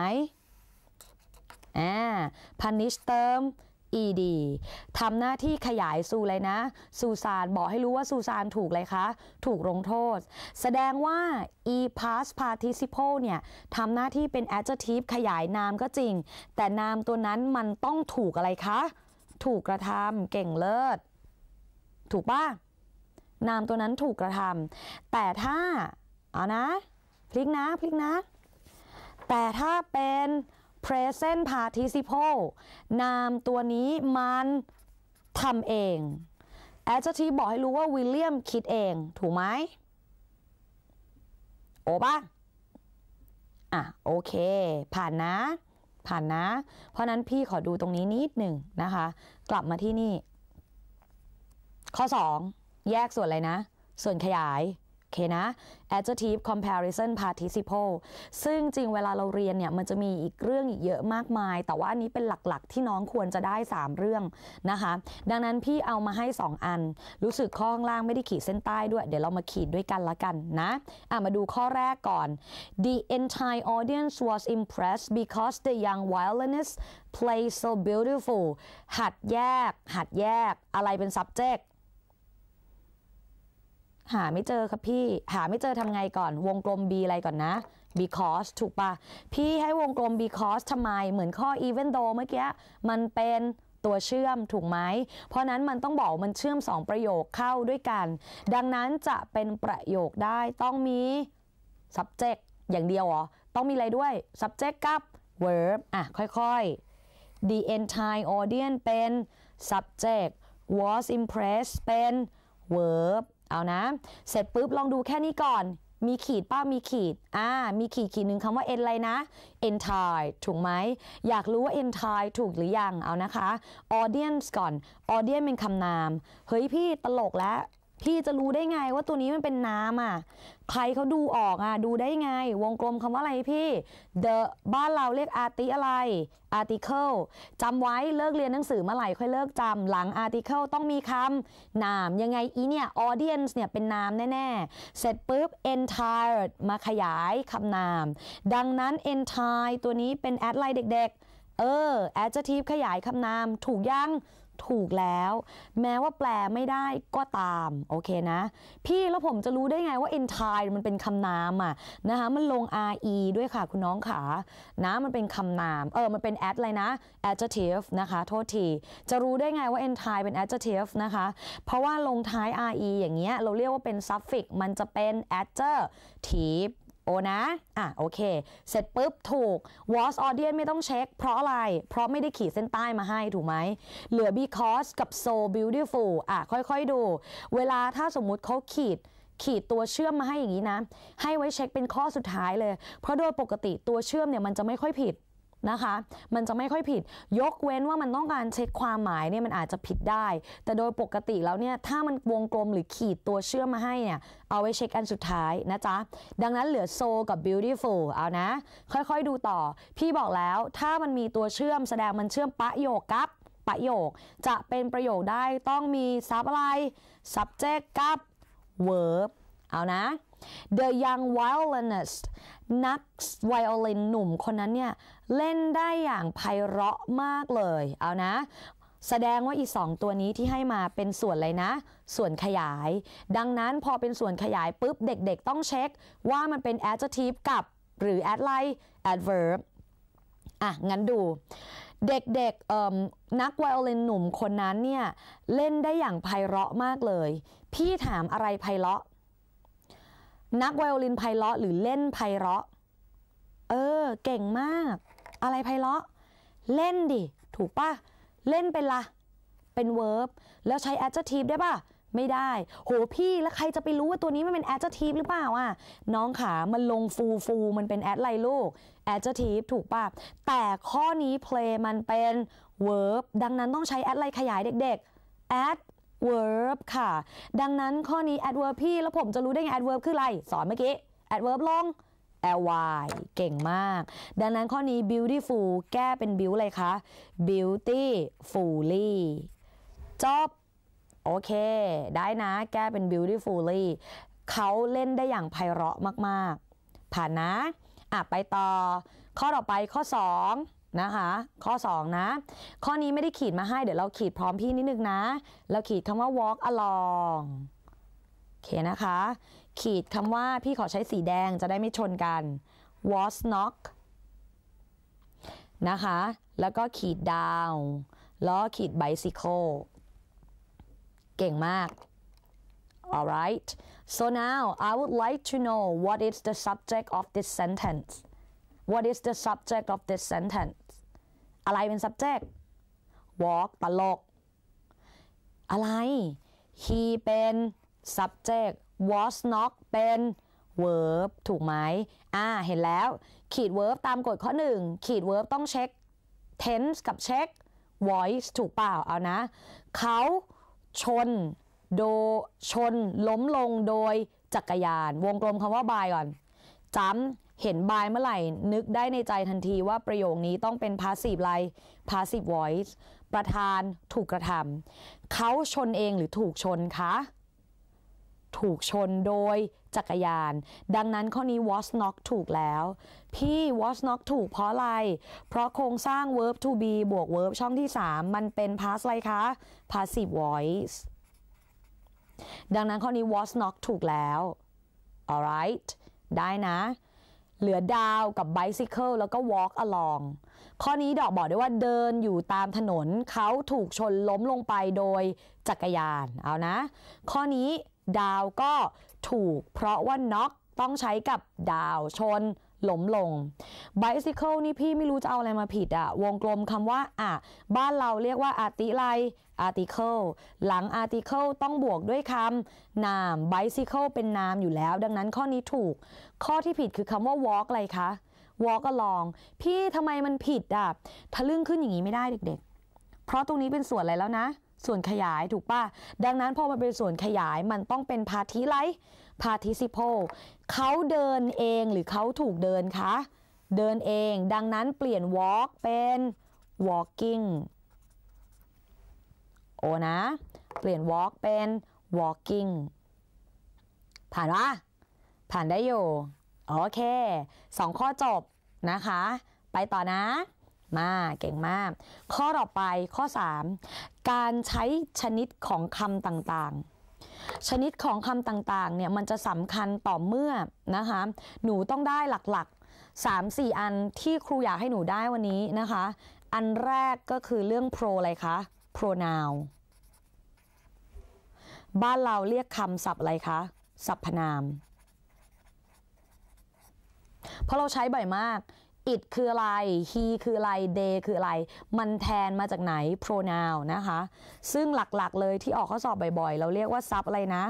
S1: พ่า punish เติม ed ทำหน้าที่ขยายซูเลยนะ ซูซาน บอกให้รู้ว่าซูซานถูกเลยคะ ถูกลงโทษ แสดงว่า e past participle เนี่ยทำหน้าที่เป็น adjective ขยายนามก็จริง แต่นามตัวนั้นมันต้องถูกอะไรคะ ถูกกระทำเก่งเลิศ ถูกป่ะ นามตัวนั้นถูกกระทำแต่ถ้า เอานะ พลิกนะ พลิกนะ แต่ถ้าเป็น present participle นามตัวนี้มันทำเอง adjective บอกให้รู้ว่าวิลเลียมคิดเองถูกไหมโอป่ะ อ่ะโอเคผ่านนะ ผ่านนะ เพราะนั้นพี่ขอดูตรงนี้นิดหนึ่งนะคะกลับมาที่นี่ ข้อ 2 แยกส่วนอะไรนะ ส่วนขยายโอเคนะ adjective comparison participle ซึ่งจริงเวลาเราเรียนเนี่ยมันจะมีอีกเรื่องอีกเยอะมากมาย แต่ว่าอันนี้เป็นหลักๆที่น้องควรจะได้ 3 เรื่องนะคะ ดังนั้นพี่เอามาให้ 2 อัน รู้สึกข้อข้างล่างไม่ได้ขีดเส้นใต้ด้วย เดี๋ยวเรามาขีดด้วยกันละกันนะ อ่ะมาดูข้อแรกก่อน the entire audience was impressed because the young violinist play so beautiful หัดแยก หัดแยกอะไรเป็น subject หาไม่เจอค่ะพี่ หาไม่เจอทำไงก่อน วงกลม B อะไรก่อนนะ B c o s e ถูกปะพี่ให้วงกลม B c o s e ทำไมเหมือนข้อ even though เมื่อกี้มันเป็นตัวเชื่อมถูกไหมเพราะนั้นมันต้องบอกมันเชื่อม 2 ประโยคเข้าด้วยกัน ดังนั้นจะเป็นประโยคได้ต้องมี subject อย่างเดียวเหรอ ต้องมีอะไรด้วย subject กับ verb อ่ะ ค่อยๆ the entire audience เป็น subject was impressed เป็น verb เอานะ เสร็จปุ๊บ ลองดูแค่นี้ก่อน มีขีดป้ามีขีด อ่า มีขีดขีดหนึ่งคำว่า n อะไรนะ entire ถูกไหม อยากรู้ว่า entire ถูกหรือยัง เอานะคะ audience ก่อน audience เป็นคำนาม เฮ้ยพี่ตลกแล้วพี่จะรู้ได้ไงว่าตัวนี้มันเป็นน้ำอ่ะใครเขาดูออกอ่ะดูได้ไง วงกลมคำว่าอะไรพี่ the บ้านเราเรียกร์ติอะไร article จำไว้เลิกเรียนหนังสือเมื่อไหร่ ค่อยเลิกจำหลัง article ต้องมีคำนาม ยังไงอีเนี่ย audience เนี่ยเป็นน้ำแน่ๆเสร็จปุ๊บ entire มาขยายคำนาม ดังนั้น entire ตัวนี้เป็น ad ไลน์เด็กๆ เออ adjective ขยายคำนามถูกยังถูกแล้ว แม้ว่าแปลไม่ได้ก็ตาม โอเคนะ พี่แล้วผมจะรู้ได้ไงว่า entire มันเป็นคำนามอ่ะนะคะมันลง re ด้วยค่ะ คุณน้องขานะมันเป็นคำนาม เออ มันเป็น ad อะไรนะ adjective นะคะ โทษที จะรู้ได้ไงว่า entire เป็น adjective นะคะ เพราะว่าลงท้าย re อย่างเงี้ยเราเรียกว่าเป็น suffix มันจะเป็น adjective โอนะ อ่ะโอเค เสร็จปุ๊บ ถูก was audience ไม่ต้องเช็ค เพราะอะไร เพราะไม่ได้ขีดเส้นใต้มาให้ถูกไหม เหลือ because กับ so beautiful อ่ะค่อยๆดู เวลาถ้าสมมุติเขาขีด ขีดตัวเชื่อมมาให้อย่างนี้นะ ให้ไว้เช็คเป็นข้อสุดท้ายเลย เพราะโดยปกติตัวเชื่อมเนี่ยมันจะไม่ค่อยผิดนะคะ มันจะไม่ค่อยผิด ยกเว้นว่ามันต้องการเช็คความหมายเนี่ยมันอาจจะผิดได้ แต่โดยปกติแล้วเนี่ยถ้ามันวงกลมหรือขีดตัวเชื่อมมาให้เนี่ย เอาไว้เช็คอันสุดท้ายนะจ๊ะ ดังนั้นเหลือโซกับ beautiful เอานะ ค่อยๆดูต่อ พี่บอกแล้วถ้ามันมีตัวเชื่อมแสดงมันเชื่อมประโยคกับ ประโยค จะเป็นประโยคได้ต้องมี sub อะไร subject กับ verb เอานะ the young violinist นักไวโอลินหนุ่มคนนั้นเนี่ยเล่นได้อย่างไพเราะมากเลยเอานะแสดงว่าอีสองตัวนี้ที่ให้มาเป็นส่วนเลยนะ ส่วนขยาย ดังนั้นพอเป็นส่วนขยายปุ๊บเด็กๆต้องเช็คว่ามันเป็น adjective กับหรือ adline adverb อ่ะงั้นดู เด็กๆนักไวโอลินหนุ่มคนนั้นเนี่ยเล่นได้อย่างไพเราะมากเลย พี่ถามอะไรไพเราะนักไวโอลินไพเราะหรือเล่นไพเราะเออ เก่งมาก อะไรไพเราะ เล่นดิ ถูกปะเล่นเป็นละ เป็นเวิร์บแล้วใช้ adjective ได้ปะไม่ได้ โห พี่แล้วใครจะไปรู้ว่าตัวนี้มันเป็น adjective หรือเปล่าอ่ะ น้องขา มันลงฟูฟูมันเป็น ad ไรลูก adjective ถูกปะแต่ข้อนี้ play มันเป็น verb ดังนั้นต้องใช้ ad ไรขยายเด็ก ๆ ad adverb ค่ะ ดังนั้นข้อนี้ adverb พี่ แล้วผมจะรู้ได้ไง adverb คืออะไร สอนเมื่อกี้ adverb ลง ly เก่งมาก ดังนั้นข้อนี้ beautiful แก้เป็น b u t l d เลยคะ beautifully จบโอเค ได้นะแก้เป็น beautifully เขาเล่นได้อย่างไพเราะมาก ๆ ผ่านนะ อ่ะ ไปต่อ ข้อต่อไปข้อ 2นะคะ ข้อ2นะ ข้อนี้ไม่ได้ขีดมาให้ เดี๋ยวเราขีดพร้อมพี่นิดนึงนะเราขีดคำว่า walk along โอเคนะคะ ขีดคำว่าพี่ขอใช้สีแดงจะได้ไม่ชนกัน was knock นะคะ แล้วก็ขีดดาวล้อขีด bicycle เก่งมาก alright so now I would like to know what is the subject of this sentence What is the subject of this sentence อะไรเป็น subject walk ตลก อะไร he เป็น subject was not เป็น verb ถูกไหม อ่า เห็นแล้ว ขีด verb ตามกฎข้อ 1ขีด verb ต้องเช็ค tense กับเช็ค voice ถูกเปล่า เอานะ เขาชน โดชน ล้มลงโดย จักรยาน วงกลมคำว่า by ก่อน จำเห็นบายเมื่อไหร่ นึกได้ในใจทันทีว่าประโยคนี้ต้องเป็น passive ไล passive voice ประธานถูกกระทำเขาชนเองหรือถูกชนคะ ถูกชนโดยจักรยาน ดังนั้นข้อนี้ was n o c k ถูกแล้ว พี่ was n o c k ถูกเพราะอะไร เพราะโครงสร้าง verb to be บวก verb ช่องที่ 3 มันเป็น past อะไรคะ passive voice ดังนั้นข้อนี้ was not ถูกแล้ว alright ได้นะเหลือดาวกับ bicycle แล้วก็ walk along ข้อนี้ดอกบอกได้ว่า เดินอยู่ตามถนนเขาถูกชนล้มลงไปโดยจักรยาน เอานะ ข้อนี้ดาวก็ถูกเพราะว่าน็อกต้องใช้กับดาวชนหลมลง bicycle นี่พี่ไม่รู้จะเอาอะไรมาผิดอะวงกลมคำว่าอะบ้านเราเรียกว่าอาติไล article หลัง article ต้องบวกด้วยคำนาม bicycle เป็นนามอยู่แล้ว ดังนั้นข้อนี้ถูก ข้อที่ผิดคือคำว่า walk อะไรคะ walk along พี่ทำไมมันผิดอะทะลึ่งขึ้นอย่างนี้ไม่ได้เด็ก ๆ เพราะตรงนี้เป็นส่วนอะไรแล้วนะส่วนขยายถูกป่ะ ดังนั้นพอมันเป็นส่วนขยายมันต้องเป็นพาทิไลพาทิซิโพเขาเดินเองหรือเขาถูกเดินคะเดินเอง ดังนั้นเปลี่ยน walk เป็น walking โอนะ เปลี่ยน walk เป็น walking ผ่านวะผ่านได้อยู่ โอเคสองข้อจบ นะคะ ไปต่อนะมากเก่งมาก ข้อต่อไปข้อ 3 การใช้ชนิดของคำต่างๆ ชนิดของคำต่างๆเนี่ยมันจะสำคัญต่อเมื่อนะคะหนูต้องได้หลักๆ 3-4 อันที่ครูอยากให้หนูได้วันนี้นะคะอันแรกก็คือเรื่อง pro อะไรคะ pronoun บ้านเราเรียกคำศัพท์อะไรคะพท์พนาม เพราะเราใช้บ่อยมาก it คืออะไร he คืออะไร they คืออะไร มันแทนมาจากไหน pronoun นะคะ ซึ่งหลักๆเลยที่ออกข้อสอบบ่อย ๆ เราเรียกว่า sub อะไรนะ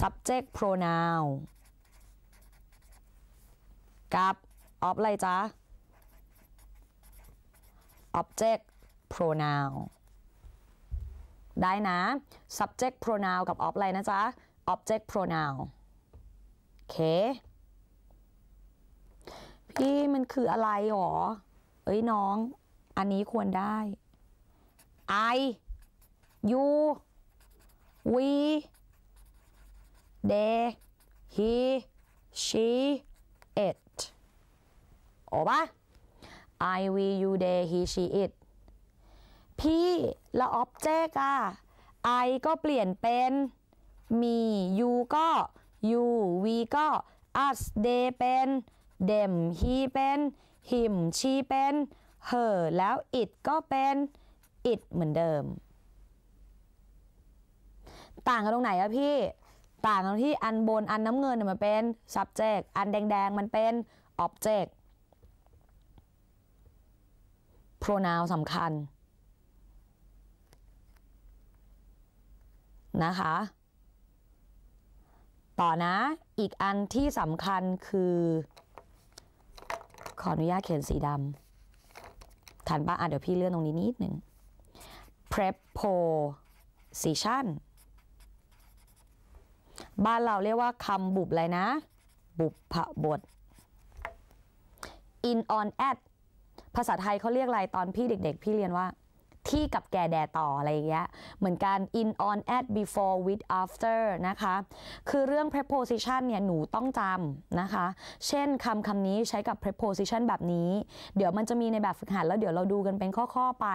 S1: subject pronoun กับ of อะไรจ๊ะ object pronoun ได้นะ subject pronoun กับ of อะไรนะจ๊ะ object pronoun โอเคพี่มันคืออะไรหรอ เอ้ยน้อง อันนี้ควรได้ I อย u วีเ h ฮีชี she it โอ้ปะ I we you they he she it พี่ละออบเจกอะ I ก็เปลี่ยนเป็นมี you ก็ you we ก็ us they เป็นเดมฮีเป็นหิมชีเป็นเหอแล้วอิดก็เป็นอิดเหมือนเดิม ต่างกันตรงไหนอะพี่ ต่างกันที่อันบนอันน้ำเงินมันเป็น subject อันแดงๆมันเป็น object pronoun สำคัญ นะคะ ต่อนะ อีกอันที่สำคัญคือขออนุญาตเขียนสีดำทันปะอ่ะ เดี๋ยวพี่เลื่อนตรงนี้นิดหนึ่ง preposition บ้านเราเรียกว่าคำบุบอะไรนะบุบผบท in on at ภาษาไทยเขาเรียกอะไรตอนพี่เด็กๆ พี่เรียนว่าที่กับแกแดต่อ อะไรอย่างเงี้ยเหมือนกัน in on at before with after นะคะ คือเรื่อง preposition เนี่ยหนูต้องจำนะคะ เช่นคำคำนี้ใช้กับ preposition แบบนี้ เดี๋ยวมันจะมีในแบบฝึกหัดแล้วเดี๋ยวเราดูกันเป็นข้อๆไป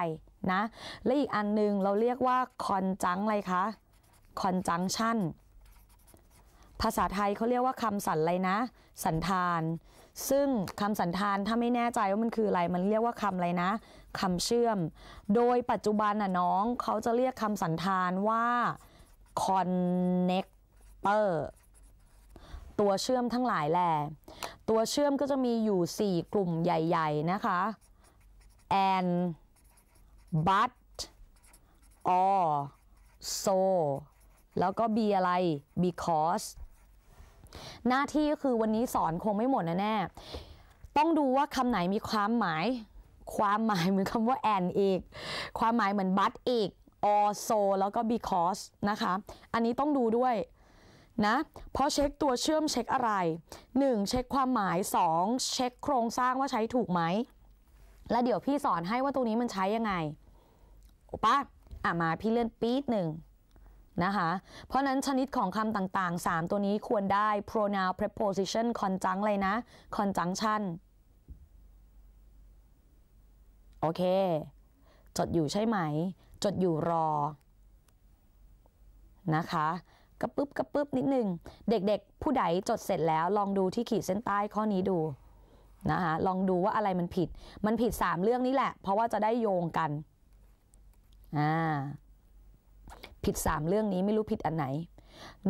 S1: นะและอีกอันนึงเราเรียกว่า conjunct อะไรคะ conjunction ภาษาไทยเขาเรียกว่าคำสันอะไรนะ สันธาน ซึ่งคำสันธานถ้าไม่แน่ใจว่ามันคืออะไร มันเรียกว่าคำอะไรนะคำเชื่อม โดยปัจจุบันน่ะน้องเขาจะเรียกคำสันธานว่า connector ตัวเชื่อมทั้งหลายแหละ ตัวเชื่อมก็จะมีอยู่ 4 กลุ่มใหญ่ๆนะคะ and but or so แล้วก็ be อะไร because หน้าที่ก็คือวันนี้สอนคงไม่หมดแน่ๆต้องดูว่าคำไหนมีความหมายความหมายเหมือนคำว่า and อีก ความหมายเหมือน but อีก or s o แล้วก็ because นะคะ อันนี้ต้องดูด้วยนะเพราะเช็คตัวเชื่อมเช็คอะไร 1. เช็คความหมาย 2. เช็คโครงสร้างว่าใช้ถูกไหม แล้วเดี๋ยวพี่สอนให้ว่าตัวนี้มันใช้ยังไง โอปะอ่ะมาพี่เลื่อนปี๊ดหนึ่งนะคะ เพราะนั้นชนิดของคำต่างๆ 3 ตัวนี้ควรได้ pronoun preposition conjunct เลยนะ conjunction โอเค จดอยู่ใช่ไหม จดอยู่รอ นะคะ กระปุ๊บกระปุ๊บนิดนึง เด็กๆผู้ใดจดเสร็จแล้วลองดูที่ขีดเส้นใต้ข้อนี้ดูนะคะลองดูว่าอะไรมันผิด มันผิด 3 เรื่องนี้แหละ เพราะว่าจะได้โยงกัน อ่า ผิด 3 เรื่องนี้ไม่รู้ผิดอันไหน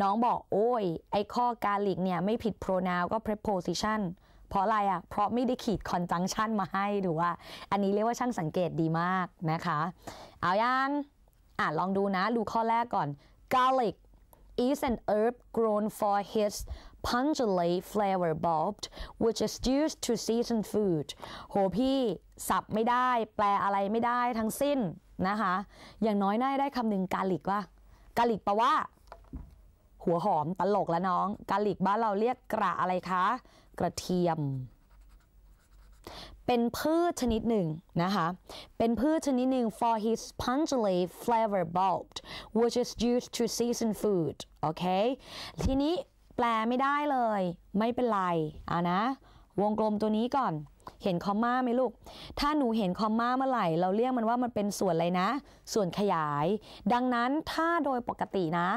S1: น้องบอกโอ้ย ไอข้อกาลิกเนี่ยไม่ผิด pronoun ก็ preposition เพราะอะไรอะ่ะ เพราะไม่ได้ขีดคอนจังชันมาให้ดูว่า อันนี้เรียกว่าช่างสังเกตดีมากนะคะ เอาอยัางอ่ะ ลองดูนะ ดูข้อแรกก่อน garlic is an herb grown for h i s pungently flavor bulb which is used to season food โหพี่สับไม่ได้แปลอะไรไม่ได้ทั้งสิ้นนะคะ อย่างน้อยน่าได้คำหนึ่งกาลิกว่ากาลิกแปลว่า หัวหอมตลกแล้วน้องกาลิกบ้านเราเรียกกระอะไรคะกระเทียม เป็นพืชชนิดหนึ่งนะคะเป็นพืชชนิดหนึ่ง for his p u n c h l y flavor bulb which is used to season food โอเคทีนี้แปลไม่ได้เลย ไม่เป็นไรอ่านะ วงกลมตัวนี้ก่อน เห็นคอมมาไหมลูกถ้าหนูเห็นคอมมาเมื่อไหร่ เราเรียกมันว่ามันเป็นส่วนอะไรนะ ส่วนขยาย ดังนั้นถ้าโดยปกตินะ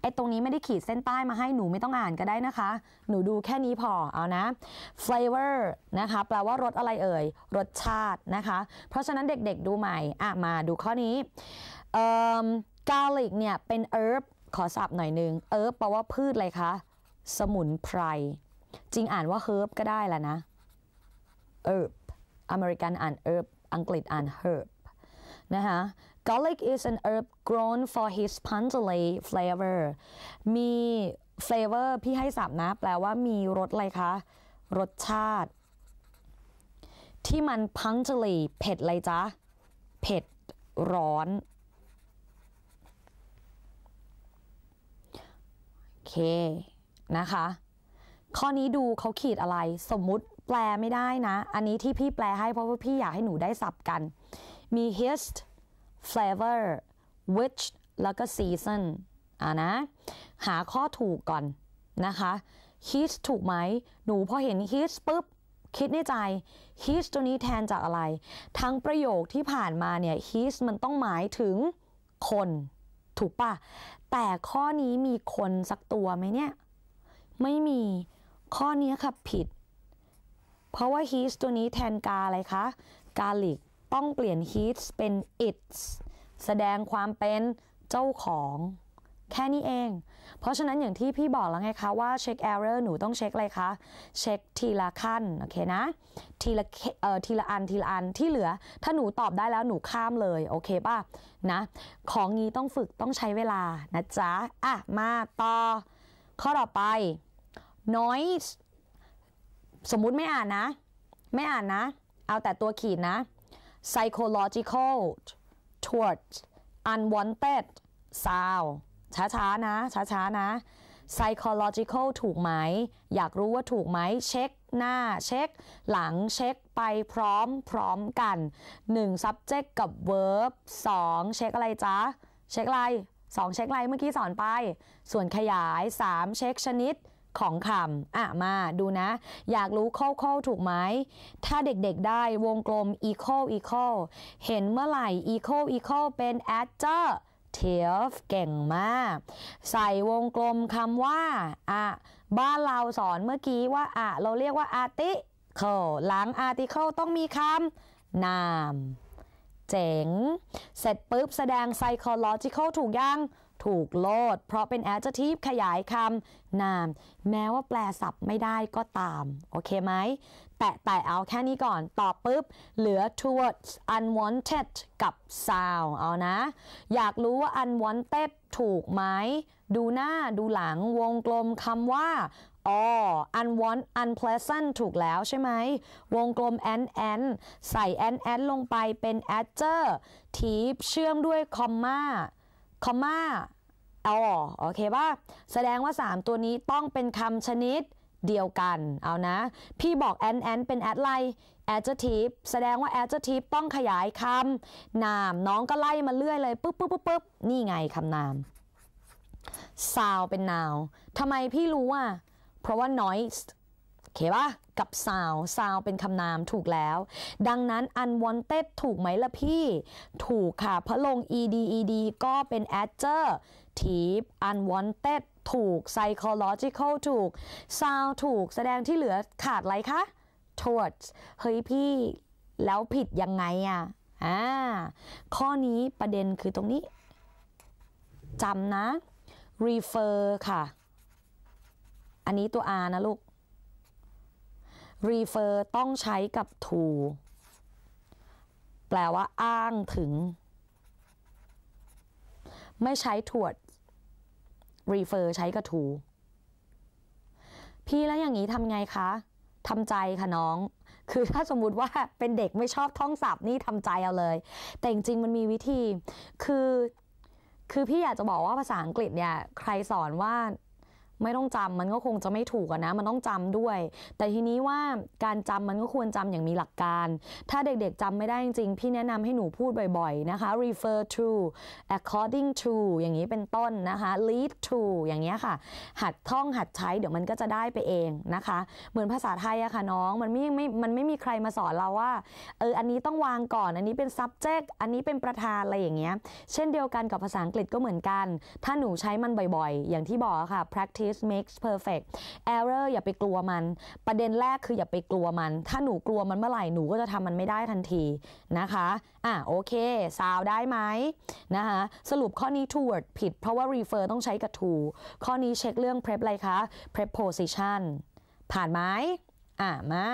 S1: ไอ้ตรงนี้ไม่ได้ขีดเส้นใต้มาให้หนูไม่ต้องอ่านก็ได้นะคะ หนูดูแค่นี้พอเอานะ flavor นะคะแปลว่ารสอะไรเอ่ยรสชาตินะคะ เพราะฉะนั้นเด็กๆดูใหม่ อ่ะมาดูข้อนี้ garlic เนี่ยเป็น herb ขอสับหน่อยนึง herb แปลว่าพืชเลยคะ สมุนไพร จริงอ่านว่า herb ก็ได้ละนะ herb อเมริกันอ่าน herb อังกฤษอ่าน herb นะคะ Garlic is an herb grown for his p u n g e l t flavor มี flavor พี่ให้สับนะ แปลว่ามีรสอะไรคะ รสชาติ ที่มัน punjali เผ็ดอะไรจ๊ะเผ็ดร้อน โอเค นะคะ ข้อนี้ดูเขาขีดอะไร สมมุติแปลไม่ได้นะ อันนี้ที่พี่แปลให้เพราะว่าพี่อยากให้หนูได้สับกัน มี hist flavor which แล้วก็ season อ่านะ หาข้อถูกก่อนนะคะ his ถูกไหม หนูพอเห็น his ปุ๊บ คิดในใจ his ตัวนี้แทนจากอะไร ทั้งประโยคที่ผ่านมาเนี่ย his มันต้องหมายถึงคนถูกปะแต่ข้อนี้มีคนสักตัวไหมเนี่ย ไม่มี ข้อนี้ค่ะผิด เพราะว่า his ตัวนี้แทนกาอะไรคะ garlic ต้องเปลี่ยน his เป็น its แสดงความเป็นเจ้าของแค่นี้เอง เพราะฉะนั้นอย่างที่พี่บอกแล้วไงคะ ว่า check error หนูต้องเช็คอะไรคะ เช็คทีละขั้นโอเคนะ ทีละเอ่อทีละอันทีละอันที่เหลือ ถ้าหนูตอบได้แล้วหนูข้ามเลย โอเคป่ะนะ ของงี้ต้องฝึกต้องใช้เวลา นะจ๊ะ อ่ะ มา ต่อ ข้อต่อไป noise สมมุติไม่อ่านนะ ไม่อ่านนะ เอาแต่ตัวขีดนะ psychological towards unwanted sound ช้าๆนะ ช้าๆนะ psychological ถูกไหม อยากรู้ว่าถูกไหม เช็คหน้า เช็ค หลังเช็คไปพร้อม พร้อมกัน 1 subject กับ verb 2เช็คอะไรจ๊ะเช็คอะไร 2 เช็คอะไรเมื่อกี้สอนไป ส่วนขยาย 3 เช็คชนิดของคำอ่ะมาดูนะ อยากรู้ข้อข้อถูกไหม ถ้าเด็กๆได้วงกลม equal equal เห็นเมื่อไหร่ equal equal เป็น adjective เก่งมาก ใส่วงกลมคำว่า อ่ะ บ้านเราสอนเมื่อกี้ว่า อ่ะ เราเรียกว่า article หลัง article ต้องมีคำนาม เจ๋งเสร็จปุ๊บแสดง psychological ถูกยังถูกโลดเพราะเป็น adjective ขยายคำนาม แม้ว่าแปลศัพท์ไม่ได้ก็ตาม โอเคไหมแต่แต่เอาแค่นี้ก่อน ตอบปุ๊บ เหลือ towards unwanted กับ sound เอานะ อยากรู้ว่า unwanted ถูกไหม ดูหน้าดูหลังวงกลมคำว่าอ๋อ unwant e d unpleasant ถูกแล้วใช่ไหม วงกลม and and ใส่ and and ลงไปเป็น adjective ทีบเชื่อมด้วยคอมมาคอมมาอโอเคป่ะแสดงว่า 3 ตัวนี้ต้องเป็นคำชนิดเดียวกัน เอานะ พี่บอกแอนแอนเป็นแอดไล adjective แสดงว่า adjective ต้องขยายคำนาม น้องก็ไล่มาเรื่อยเลยปุ๊บปุ๊บปุ๊บป๊บนี่ไงคำนามซาวเป็นนาวทำไมพี่รู้อ่ะเพราะว่า noise เคปะกับสาวสาวเป็นคำนามถูกแล้ว ดังนั้น unwanted ถูกไหมล่ะพี่ ถูกค่ะพระลง ed ed ก็เป็น adjective unwanted ถูก psychological ถูกสาวถูกแสดงที่เหลือขาดอะไรคะ towards เฮ้ยพี่แล้วผิดยังไงอ่ะ อ่า ข้อนี้ประเด็นคือตรงนี้จำนะ refer ค่ะ อันนี้ตัว R นะลูก refer ต้องใช้กับ to แปลว่า อ้างถึง ไม่ใช้ถวด r e f e r ใช้กับ to พี่แล้วอย่างนี้ทำไงคะทำใจค่ะน้อง คือถ้าสมมุติว่า เป็นเด็กไม่ชอบท่องศัพท์ นี่ทำใจเอาเลย แต่จริงมันมีวิธี คือ คือพี่อยากจะบอกว่าภาษาอังกฤษเนี่ย ใครสอนว่าไม่ต้องจำมันก็คงจะไม่ถูกนะ มันต้องจำด้วย แต่ทีนี้ว่าการจำมันก็ควรจำอย่างมีหลักการ ถ้าเด็กๆจำไม่ได้จริงๆพี่แนะนำให้หนูพูดบ่อยๆนะคะ refer to according to อย่างนี้เป็นต้นนะคะ lead to อย่างนี้ค่ะ หัดท่องหัดใช้เดี๋ยวมันก็จะได้ไปเองนะคะ เหมือนภาษาไทยอะค่ะน้องมันไม่ไม่มันไม่มีใครมาสอนเราว่าเอออันนี้ต้องวางก่อนอันนี้เป็น subject อันนี้เป็นประธานอะไรอย่างเงี้ย เช่นเดียวกันกับภาษาอังกฤษก็เหมือนกัน ถ้าหนูใช้มันบ่อยๆ อย่างที่บอกค่ะ practice practice makes perfect error อย่าไปกลัวมัน ประเด็นแรกคืออย่าไปกลัวมัน ถ้าหนูกลัวมันเมื่อไหร่ หนูก็จะทำมันไม่ได้ทันทีนะคะ อ่ะ โอเคซาวได้ไหมนะคะสรุปข้อนี้ toward ผิด เพราะว่า refer ต้องใช้กับ to ข้อนี้เช็คเรื่อง prep อะไรคะ preposition ผ่านไหมอ่ามา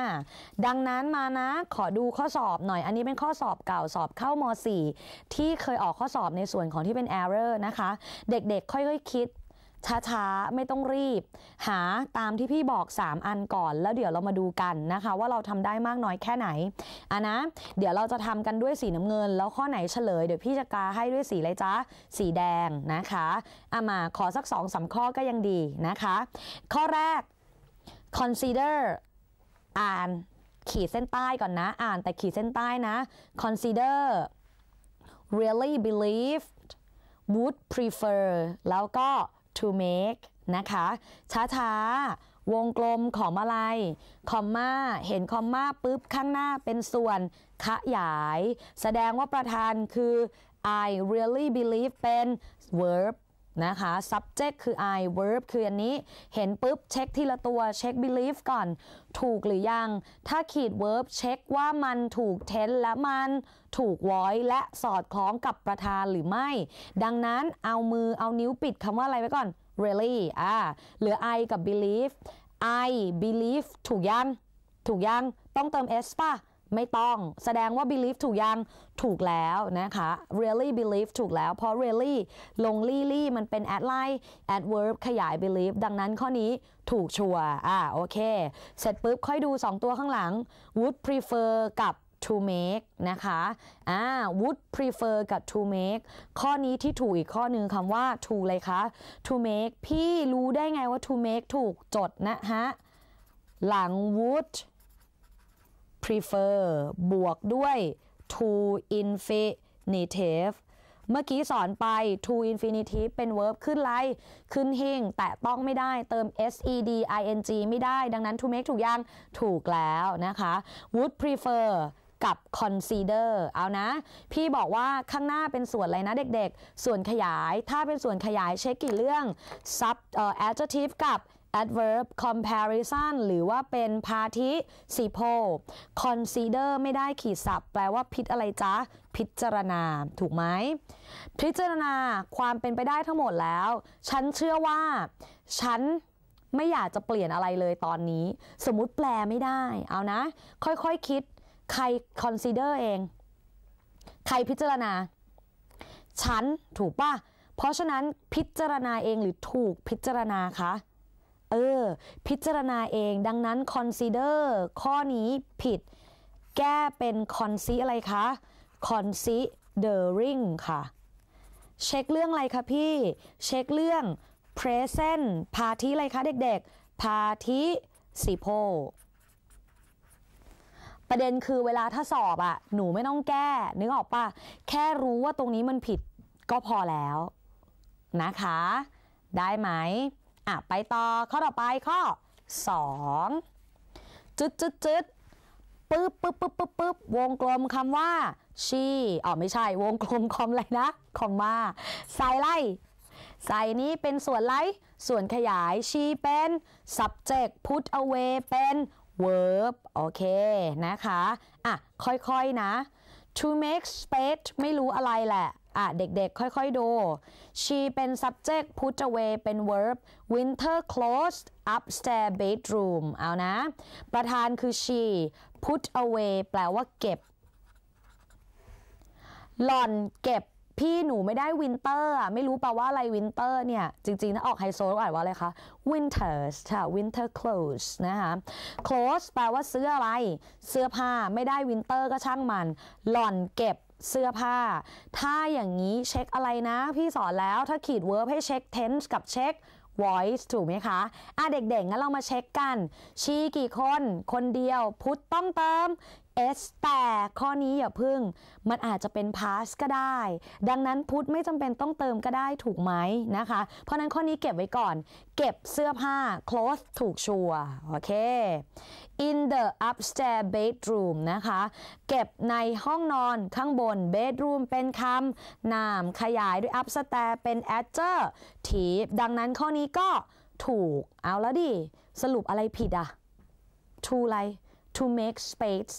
S1: ดังนั้นมานะขอดูข้อสอบหน่อย อันนี้เป็นข้อสอบเก่าสอบเข้าม .4 ที่เคยออกข้อสอบในส่วนของที่เป็น error นะคะเด็กๆ ค่อยๆคิดช้าๆไม่ต้องรีบ หาตามที่พี่บอก 3 อันก่อน แล้วเดี๋ยวเรามาดูกันนะคะ ว่าเราทำได้มากน้อยแค่ไหนอ่ะนะเดี๋ยวเราจะทำกันด้วยสีน้ำเงิน แล้วข้อไหนเฉลย เดี๋ยวพี่จะกาให้ด้วยสีอะไรจ้าสีแดงนะคะอ่ะมาขอสัก2อสข้อก็ยังดีนะคะ ข้อแรก consider อ่านขีดเส้นใต้ก่อนนะ อ่านแต่ขีดเส้นใต้นะ consider really believed would prefer แล้วก็ to make นะคะ ช้าๆ วงกลมของอะไร คอมมาเห็นคอมมาปุ๊บข้างหน้าเป็นส่วนขยาย แสดงว่าประธานคือ I really believe เป็น verb นะคะ subject คือ I verb คืออันนี้ เห็นปุ๊บเช็คทีละตัว เช็ค believe ก่อน ถูกหรือยัง ถ้าขีด verb เช็คว่ามันถูก tense และมันถูกไว้และสอดคล้องกับประธานหรือไม่ ดังนั้นเอามือเอานิ้วปิดคำว่าอะไรไว้ก่อน really อ่าเหลือ I กับ believe I believe ถูกยัง ถูกยัง ต้องเติม s ป่ะ ไม่ต้องแสดงว่า believe ถูกยัง ถูกแล้วนะคะ really believe ถูกแล้ว เพราะ really ลง really มันเป็น adline adverb ขยาย believe ดังนั้นข้อนี้ถูกชัวอ่าโอเค เสร็จปุ๊บค่อยดู 2 ตัวข้างหลัง would prefer กับ to make นะคะอ่า would prefer กับ to make ข้อนี้ที่ถูกอีกข้อนึงคำว่า to เลยคะ to make พี่รู้ได้ไงว่า to make ถูกจดนะฮะ หลัง would prefer บวกด้วย to infinitive เมื่อกี้สอนไป to infinitive เป็น verb ขึ้นไรขึ้นหิ่ง แต่ต้องไม่ได้เติม sed ing ไม่ได้ดังนั้น to make ถูกยังถูกแล้ว นะคะ would prefer กับ consider เอานะ พี่บอกว่าข้างหน้าเป็นส่วนอะไรนะเด็กๆ ส่วนขยาย ถ้าเป็นส่วนขยายเช็คกี่เรื่อง sub uh, adjective กับ adverb comparison หรือว่าเป็นพาธิสีโพ consider ไม่ได้ขีดสับแปลว่าพิดอะไรจ๊ะ พิจารณา ถูกไหมพิจารณา ความเป็นไปได้ทั้งหมดแล้ว ฉันเชื่อว่า ฉันไม่อยากจะเปลี่ยนอะไรเลยตอนนี้ สมมติแปลไม่ได้ เอานะ ค่อยๆคคิดใครคอนซีเดอร์เอง ใครพิจารณา ฉันถูกป่ะ เพราะฉะนั้นพิจารณาเองหรือถูกพิจารณาคะ เออ พิจารณาเองดังนั้นคอนซีเดอร์ข้อนี้ผิด แก้เป็นคอนซีอะไรคะ คอนซีเดอริงค่ะ เช็คเรื่องอะไรคะพี่ เช็คเรื่อง present พาทิอะไรคะเด็ก ๆ พาทิสิโพประเด็นคือเวลาถ้าสอบอะหนูไม่ต้องแก้ นึกออกปะแค่รู้ว่าตรงนี้มันผิดก็พอแล้วนะคะ ได้ไหมอ่ะ ไปต่อข้อต่อไปข้อ2จุดจุดจุดปึ๊บปึ๊บปึ๊บปึ๊บปึ๊บวงกลมคำว่า she อ๋อไม่ใช่วงกลมคอมอะไรนะคอมมาใส่ไล่ใส่นี้เป็นส่วนไล่ส่วนขยาย she เป็น subject put away เป็น verb โอเค นะคะ อ่ะ ค่อย ๆ นะ to make space ไม่รู้อะไรแหละ อ่ะ เด็ก ๆ ค่อยๆดู she เป็น subject put away เป็น verb winter closed upstairs bedroom เอานะ ประธานคือ she put away แปลว่าเก็บ หล่อนเก็บพี่หนูไม่ได้วินเตอร์อ่ะไม่รู้ปลว่าอะไรวินเตอร์เนี่ย จริงๆถ้าออกไฮโซก็อ่านว่าอะไรคะ winters ค่ะ winter clothes นะคะ clothes แปลว่าเสื้ออะไร เสื้อผ้าไม่ได้วินเตอร์ก็ช่างมัน หล่อนเก็บเสื้อผ้า ถ้าอย่างนี้เช็คอะไรนะ พี่สอนแล้วถ้าขีด verb ให้เช็ค tense กับเช็ค voice ถูกไหมคะ อ่ะเด็กๆงั้นเรามาเช็คกัน ชีกี่คนคนเดียวพุทธต้องเติม S แต่ข้อนี้อย่าพึ่งมันอาจจะเป็น past ก็ได้ ดังนั้นพุทธไม่จำเป็นต้องเติมก็ได้ถูกไหมนะคะ เพราะนั้นข้อนี้เก็บไว้ก่อน เก็บเสื้อผ้า clothes ถูกชัวโอเค in the upstairs bedroom นะคะ เก็บในห้องนอนข้างบน bedroom เป็นคำนามขยายด้วย upstairs เป็น adjective ดังนั้นข้อนี้ก็ถูก เอาแล้วดิสรุปอะไรผิดอะ t o o อะไร to make space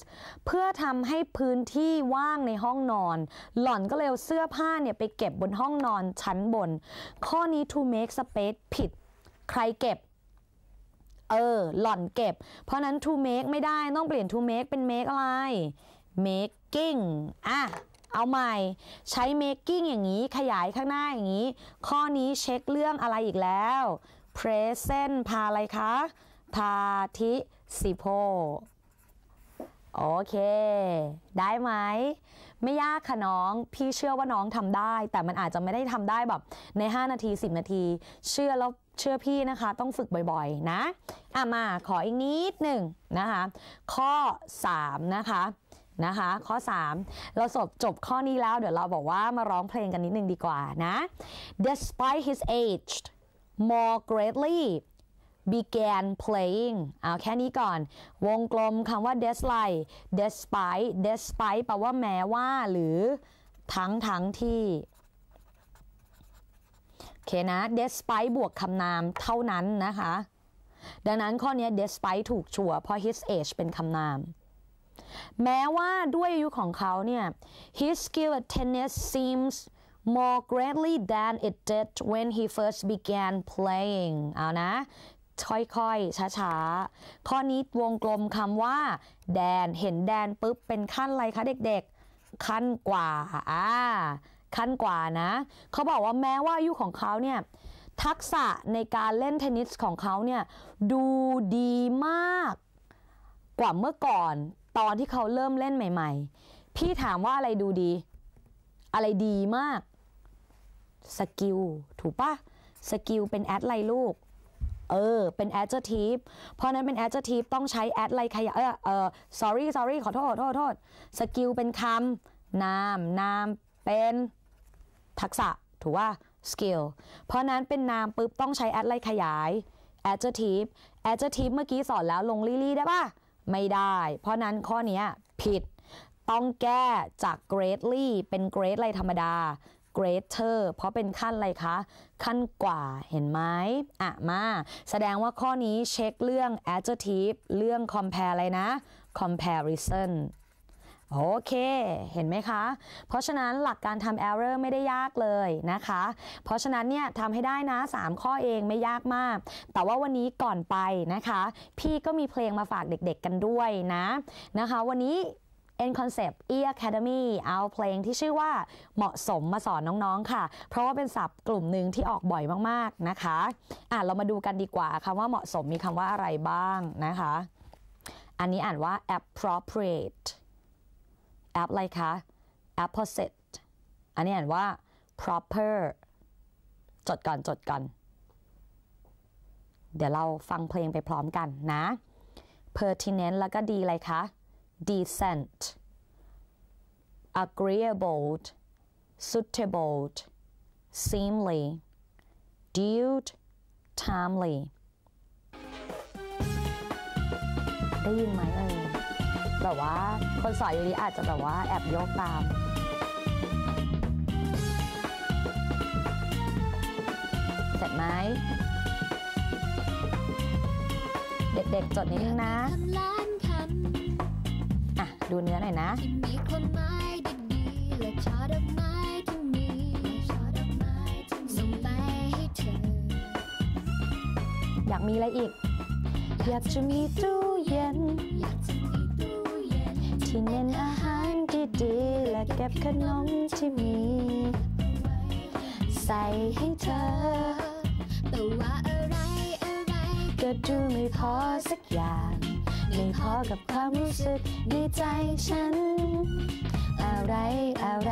S1: เพื่อทำให้พื้นที่ว่างในห้องนอน หล่อนก็เลยเอาเสื้อผ้าเนี่ยไปเก็บบนห้องนอน ชั้นบน ข้อนี้ to make space ผิด ใครเก็บ เออ หล่อนเก็บ เพราะนั้น to make ไม่ได้ต้องเปลี่ยน to make เป็น make อะไร making อ่ะ เอาใหม่ ใช้ making อย่างนี้ขยายข้างหน้าอย่างนี้ ข้อนี้เช็คเรื่องอะไรอีกแล้ว present พาอะไรคะ พาทิสิโพโอเค ได้ไหม ไม่ยากค่ะน้อง พี่เชื่อว่าน้องทำได้ แต่มันอาจจะไม่ได้ทำได้แบบใน 5 นาที 10 นาที เชื่อแล้วเชื่อพี่นะคะ ต้องฝึกบ่อยๆ นะ อ่ะมา ขออีกนิดหนึ่งนะคะ ข้อ 3 นะคะ นะคะข้อ 3 เราจบจบข้อนี้แล้ว เดี๋ยวเราบอกว่ามาร้องเพลงกันนิดนึงดีกว่านะ despite his age more greatly began playing เอาแค่นี้ก่อนวงกลมคำว่า despite despite despite แปลว่าแม้ว่าหรือทั้งทั้งที่โอเคนะ despite บวกคำนามเท่านั้นนะคะ ดังนั้นข้อนี้ despite ถูกชัวเพราะ his age เป็นคำนาม แม้ว่าด้วยอายุของเขาเนี่ย his skill at tennis seems more greatly than it did when he first began playing เอานะค่อยๆ ช้าๆ ข้อนี้วงกลมคำว่า แดนเห็นแดนปุ๊บเป็นขั้นอะไรคะเด็กๆ ขั้นกว่าอ่า ขั้นกว่านะ เขาบอกว่าแม้ว่าอายุของเขาเนี่ยทักษะในการเล่นเทนนิสของเขาเนี่ยดูดีมาก กว่าเมื่อก่อนตอนที่เขาเริ่มเล่นใหม่ ๆ พี่ถามว่าอะไรดูดี อะไรดีมากสกิลถูกปะสกิลเป็นแอดไลลูกเออ เป็น adjective เพราะนั้นเป็น adjective ต้องใช้ add อะไรขยาเออเออ sorry sorry ขอโทษขอโทษ โทษ skill เป็นคำ นาม นาม เป็น ทักษะถูกว่า skill เพราะนั้นเป็นนาม ปุ๊บ ต้องใช้ add อะไรขยาย adjective adjective เมื่อกี้สอนแล้วลงลี่ๆได้ปะไม่ได้ เพราะนั้นข้อนี้ผิด ต้องแก้จาก greatly เป็น great อะไรธรรมดา greater เพราะเป็นขั้นอะไรคะ ขั้นกว่าเห็นไหมอ่ะมา แสดงว่าข้อนี้เช็คเรื่อง adjective เรื่อง compare อะไรนะ comparison โอเค เห็นไหมคะ เพราะฉะนั้นหลักการทำ error ไม่ได้ยากเลยนะคะ เพราะฉะนั้นเนี่ยทำให้ได้นะ 3 ข้อเองไม่ยากมาก แต่ว่าวันนี้ก่อนไปนะคะ พี่ก็มีเพลงมาฝากเด็กๆกันด้วยนะนะคะ วันนี้ N Concept E Academy เอาเพลงที่ชื่อว่าเหมาะสมมาสอนน้องๆ ค่ะ เพราะว่าเป็นศัพท์กลุ่มหนึ่งที่ออกบ่อยมากๆนะคะ อ่ะเรามาดูกันดีกว่าคำว่าเหมาะสมมีคำว่าอะไรบ้างนะคะ อันนี้อ่านว่า appropriate a อ p อะไรคะ apposite อันนี้อ่านว่า proper จดก่อนจดก่อนเดี๋ยวเราฟังเพลงไปพร้อมกันนะ pertinent แล้วก็ดี อะไรคะ decent agreeable suitable seemly due timely ได้ยินไหมเอ่ยแบบว่าคนสอนอยู่ดีอาจจะแบบว่าแอบโยกตามเสร็จไหมเด็กๆจดนิดนึงนะดูเนื้อหน่อยนะ อยากมีอะไรอีกอยากจะมีตู้เย็น ที่เน้นอาหารดีๆและเก็บขนมที่มี ใส่ให้เธอแต่ว่าอะไรอะไรก็ดูไม่พอสักอย่างไม่พอกับความรู้สึกในใจฉัน อะไรอะไร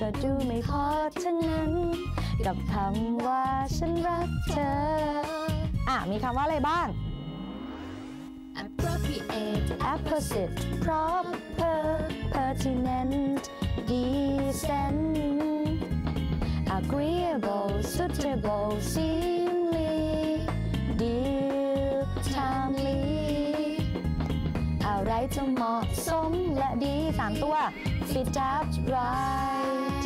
S1: ก็ดูไม่พอเท่านั้นกับคำว่าฉันรักเธอ อ่ะ มีคำว่าอะไรบ้าง appropriate opposite p r o per pertinent decent agreeable suitable see 3ตัว fit up right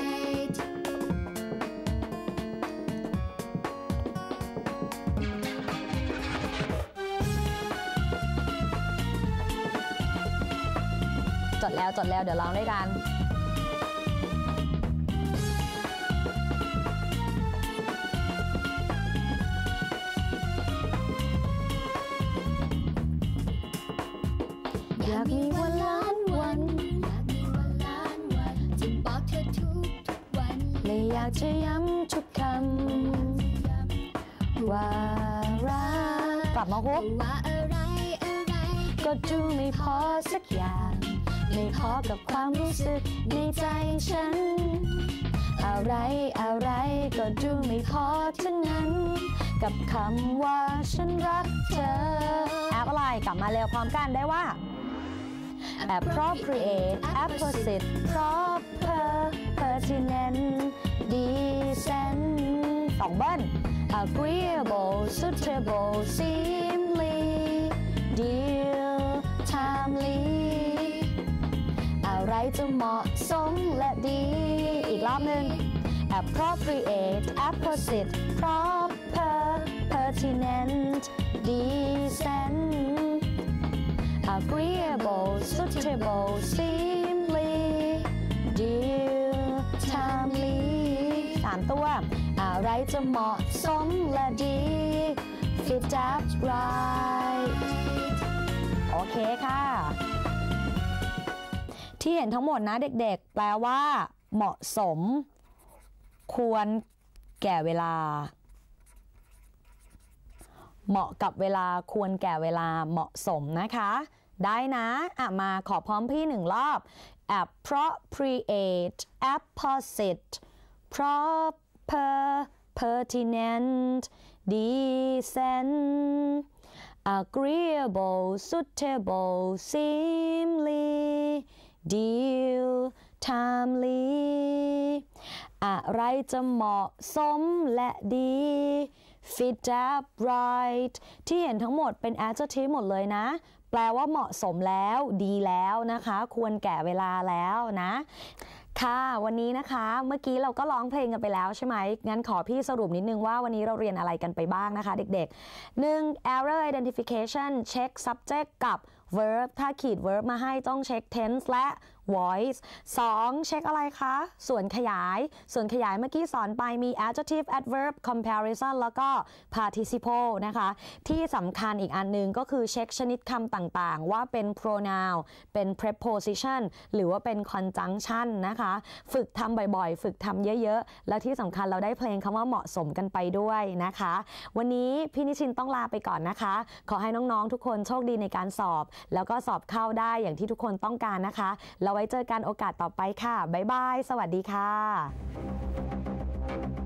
S1: จดแล้วจดแล้วเดี๋ยวรองด้วยกันจะย้ำทุกคำว่ารักกลับมาฮุกว่าอะไร อะไร ก็ดูไม่พอสักอย่าง ไม่พอกับความรู้สึกในใจฉัน อะไร อะไร ก็ดูไม่พอเท่านั้น กับคำว่าฉันรักเธอแอปอะไร กลับมาเร็วพร้อมกันได้ว่าแอป appropriate apposite เพราะของเบิ้ล agreeable suitable seemly deal timely อะไรจะเหมาะสมและดี อีกรอบหนึ่ง appropriate apposite proper pertinent decent agreeable suitable seemly deal timely สามตัวอะไรจะเหมาะสมและดี fit just right โอเคค่ะ ที่เห็นทั้งหมดนะเด็กๆ แปลว่า เหมาะสมควรแก่เวลา เหมาะกับเวลาควรแก่เวลาเหมาะสมนะคะ ได้นะอะมาขอพร้อมพี่หนึ่งรอบ appropriate apposite prop per pertinent decent agreeable suitable seemly deal timely อะไรจะเหมาะสม และดี fit up right ที่เห็นทั้งหมดเป็น adjective หมดเลยนะ แปลว่าเหมาะสมแล้ว ดีแล้วนะคะ ควรแก่เวลาแล้วนะค่ะ วันนี้นะคะ เมื่อกี้เราก็ร้องเพลงกันไปแล้วใช่ไหมงั้นขอพี่สรุปนิดนึงว่าวันนี้เราเรียนอะไรกันไปบ้างนะคะเด็ก ๆ 1. error identification เช็ค subject กับ verb ถ้าขีด verb มาให้ต้องเช็ค tense และ voice 2. เช็คอะไรคะ ส่วนขยาย ส่วนขยายเมื่อกี้สอนไปมี adjective adverb comparison แล้วก็ participle นะคะ ที่สำคัญอีกอันนึงก็คือเช็คชนิดคำต่างๆ ว่าเป็น pronoun เป็น preposition หรือว่าเป็น conjunction นะคะ ฝึกทำบ่อย ๆ ฝึกทำเยอะ ๆ แล้วที่สำคัญเราได้เพลงคำว่าเหมาะสมกันไปด้วยนะคะ วันนี้พี่นิชินต้องลาไปก่อนนะคะ ขอให้น้องๆ ทุกคนโชคดีในการสอบ แล้วก็สอบเข้าได้อย่างที่ทุกคนต้องการนะคะแล้วไว้เจอกันโอกาสต่อไปค่ะ บ๊ายบาย สวัสดีค่ะ